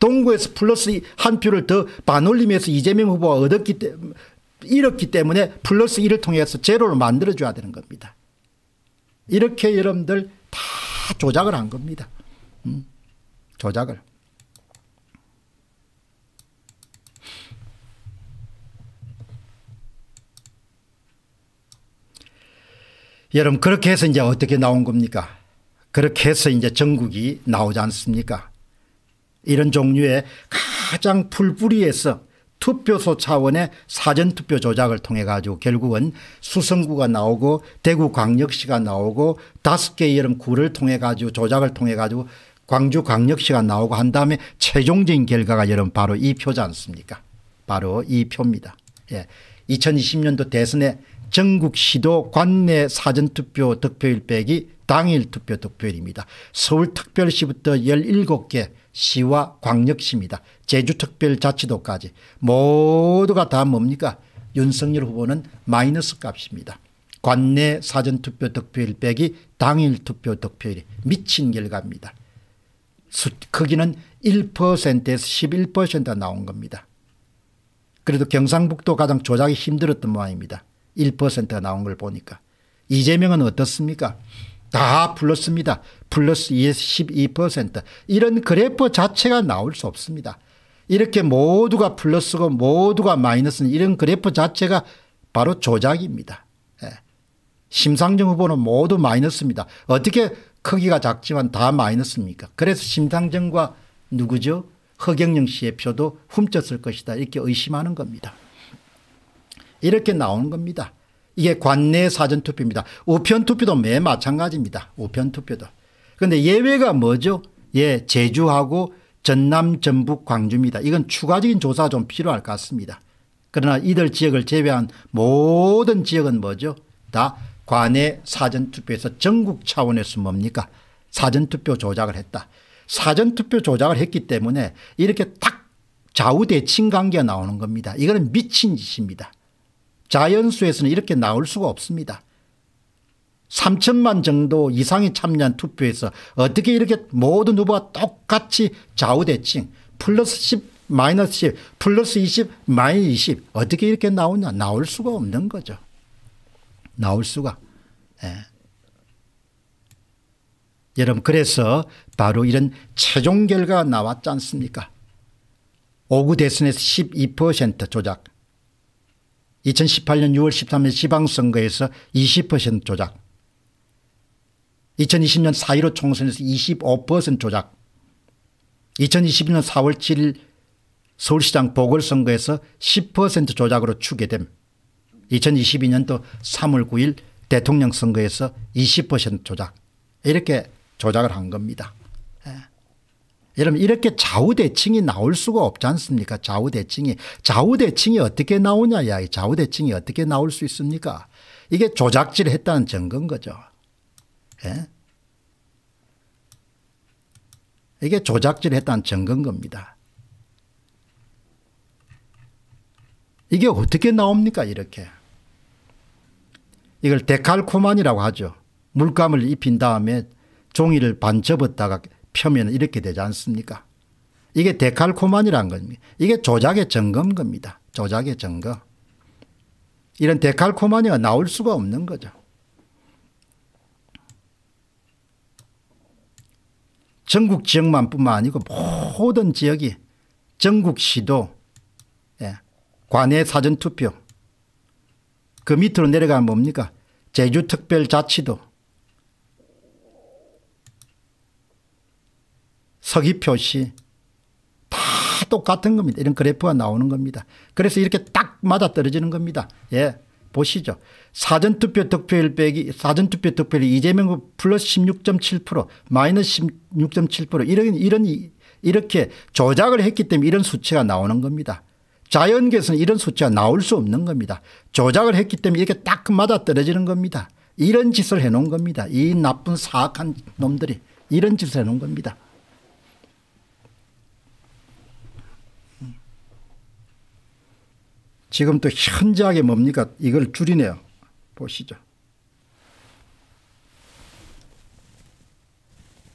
동구에서 플러스 한 표를 더 반올림해서 이재명 후보가 얻었기 때문에 잃었기 때문에 플러스 1을 통해서 제로를 만들어줘야 되는 겁니다. 이렇게 여러분들 다 조작을 한 겁니다. 음, 조작을. 여러분 그렇게 해서 이제 어떻게 나온 겁니까? 그렇게 해서 이제 전국이 나오지 않습니까? 이런 종류의 가장 풀뿌리에서 투표소 차원의 사전투표 조작을 통해 가지고 결국은 수성구가 나오고 대구광역시가 나오고 다섯 개의 이름 구를 통해 가지고 조작을 통해 가지고 광주광역시가 나오고 한 다음에 최종적인 결과가 여러분 바로 이 표지 않습니까 바로 이 표입니다. 예. 2020년도 대선에 전국 시도 관내 사전투표 득표일 빼기 당일 투표 득표율입니다. 서울특별시부터 17개 시와 광역시입니다. 제주특별자치도까지 모두가 다 뭡니까 윤석열 후보는 마이너스 값입니다. 관내 사전투표 득표율 빼기 당일 투표 득표율이 미친 결과입니다. 크기는 1%에서 11%가 나온 겁니다. 그래도 경상북도 가장 조작이 힘들었던 모양입니다. 1%가 나온 걸 보니까. 이재명은 어떻습니까? 다 플러스입니다. 플러스 2에서 12% 이런 그래프 자체가 나올 수 없습니다. 이렇게 모두가 플러스고 모두가 마이너스는 이런 그래프 자체가 바로 조작입니다. 예. 심상정 후보는 모두 마이너스입니다. 어떻게 크기가 작지만 다 마이너스입니까? 그래서 심상정과 누구죠? 허경영 씨의 표도 훔쳤을 것이다. 이렇게 의심하는 겁니다. 이렇게 나오는 겁니다. 이게 관내 사전투표입니다. 우편투표도 매 마찬가지입니다. 우편투표도. 그런데 예외가 뭐죠? 예, 제주하고 전남 전북 광주입니다. 이건 추가적인 조사 가좀 필요할 것 같습니다. 그러나 이들 지역을 제외한 모든 지역은 뭐죠? 다 관내 사전투표에서 전국 차원에서 뭡니까? 사전투표 조작을 했다. 사전투표 조작을 했기 때문에 이렇게 탁 좌우대칭 관계가 나오는 겁니다. 이거는 미친 짓입니다. 자연수에서는 이렇게 나올 수가 없습니다. 3천만 정도 이상이 참여한 투표에서 어떻게 이렇게 모든 후보가 똑같이 좌우대칭 플러스 10 마이너스 10 플러스 20 마이너스 20 어떻게 이렇게 나오냐 나올 수가 없는 거죠. 나올 수가. 예. 여러분 그래서 바로 이런 최종 결과가 나왔지 않습니까 5구 대선에서 12% 조작 2018년 6월 13일 지방선거에서 20% 조작 2020년 4.15 총선에서 25% 조작 2021년 4월 7일 서울시장 보궐선거에서 10% 조작으로 추계됨 2022년도 3월 9일 대통령 선거에서 20% 조작 이렇게 조작을 한 겁니다. 예. 여러분 이렇게 좌우대칭이 나올 수가 없지 않습니까 좌우대칭이 좌우대칭이 어떻게 나오냐 야 좌우대칭이 어떻게 나올 수 있습니까 이게 조작질 을 했다는 증거인 거죠. 예? 이게 조작질 했다는 증거인 겁니다. 이게 어떻게 나옵니까 이렇게. 이걸 데칼코만이라고 하죠. 물감을 입힌 다음에 종이를 반 접었다가 펴면 이렇게 되지 않습니까? 이게 데칼코만이라는 겁니다. 이게 조작의 증거인 겁니다. 조작의 증거. 이런 데칼코마니가 나올 수가 없는 거죠. 전국 지역만 뿐만 아니고 모든 지역이 전국시도 예. 관외 사전투표 그 밑으로 내려가면 뭡니까 제주특별자치도 서귀표시 다 똑같은 겁니다. 이런 그래프가 나오는 겁니다. 그래서 이렇게 딱 맞아떨어지는 겁니다. 예. 보시죠. 사전투표 득표율 빼기 사전투표 득표율 이재명 플러스 16.7% 마이너스 16.7% 이런 이런 이렇게 조작을 했기 때문에 이런 수치가 나오는 겁니다. 자연계에서는 이런 수치가 나올 수 없는 겁니다. 조작을 했기 때문에 이렇게 딱 맞아 떨어지는 겁니다. 이런 짓을 해놓은 겁니다. 이 나쁜 사악한 놈들이 이런 짓을 해놓은 겁니다. 지금 또 현저하게 뭡니까 이걸 줄이네요. 보시죠.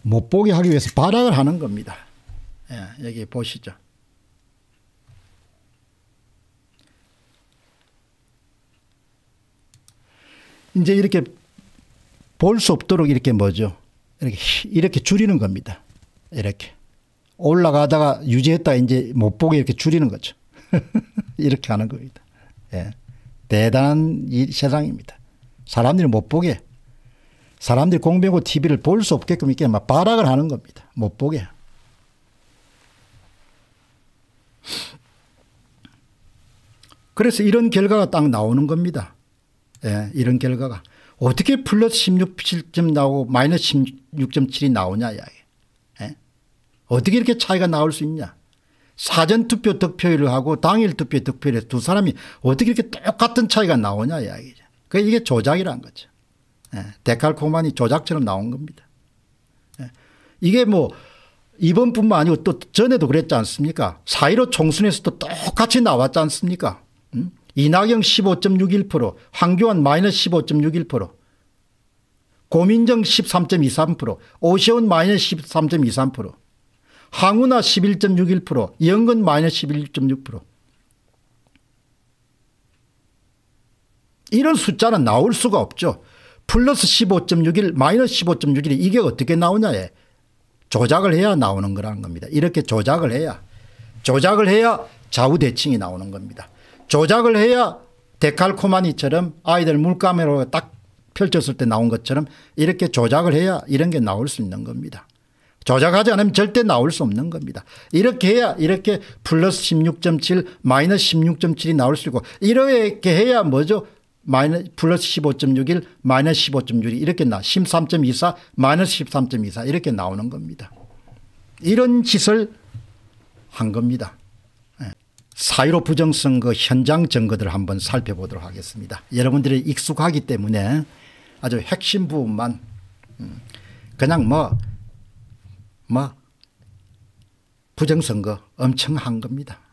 못 보게 하기 위해서 발악을 하는 겁니다. 예, 여기 보시죠. 이제 이렇게 볼 수 없도록 이렇게 뭐죠? 이렇게, 이렇게 줄이는 겁니다. 이렇게. 올라가다가 유지했다 이제 못 보게 이렇게 줄이는 거죠. 이렇게 하는 겁니다. 예. 대단한 이 세상입니다. 사람들이 못 보게. 사람들이 공병호 TV를 볼 수 없게끔 이렇게 막 발악을 하는 겁니다. 못 보게. 그래서 이런 결과가 딱 나오는 겁니다. 예, 이런 결과가. 어떻게 플러스 1 6점 나오고 마이너스 16.7이 나오냐, 이야기. 예? 어떻게 이렇게 차이가 나올 수 있냐. 사전투표 득표율을 하고 당일 투표 득표율에 두 사람이 어떻게 이렇게 똑같은 차이가 나오냐 이야기죠. 그 이게 조작이란 거죠. 예. 데칼코만이 조작처럼 나온 겁니다. 예. 이게 뭐 이번뿐만 아니고 또 전에도 그랬지 않습니까? 4.15 총선에서도 똑같이 나왔지 않습니까? 음? 이낙영 15.61% 황교안 마이너스 15.61% 고민정 13.23% 오세훈 마이너스 13.23% 항우나 11.61%, 연근 마이너스 11.6%. 이런 숫자는 나올 수가 없죠. 플러스 15.61 마이너스 15.61이 이게 어떻게 나오냐에 조작을 해야 나오는 거라는 겁니다. 이렇게 조작을 해야 조작을 해야 좌우대칭이 나오는 겁니다. 조작을 해야 데칼코마니처럼 아이들 물감으로 딱 펼쳤을 때 나온 것처럼 이렇게 조작을 해야 이런 게 나올 수 있는 겁니다. 조작하지 않으면 절대 나올 수 없는 겁니다. 이렇게 해야 이렇게 플러스 16.7 마이너스 16.7이 나올 수 있고 이렇게 해야 뭐죠? 마이너 플러스 15.61 마이너스 15.61 이렇게 나13.24 마이너스 13.24 이렇게 나오는 겁니다. 이런 짓을 한 겁니다. 예. 사유로 부정선거 현장 증거들 을 한번 살펴보도록 하겠습니다. 여러분들이 익숙하기 때문에 아주 핵심 부분만 음, 그냥 뭐뭐 부정선거 엄청 한 겁니다.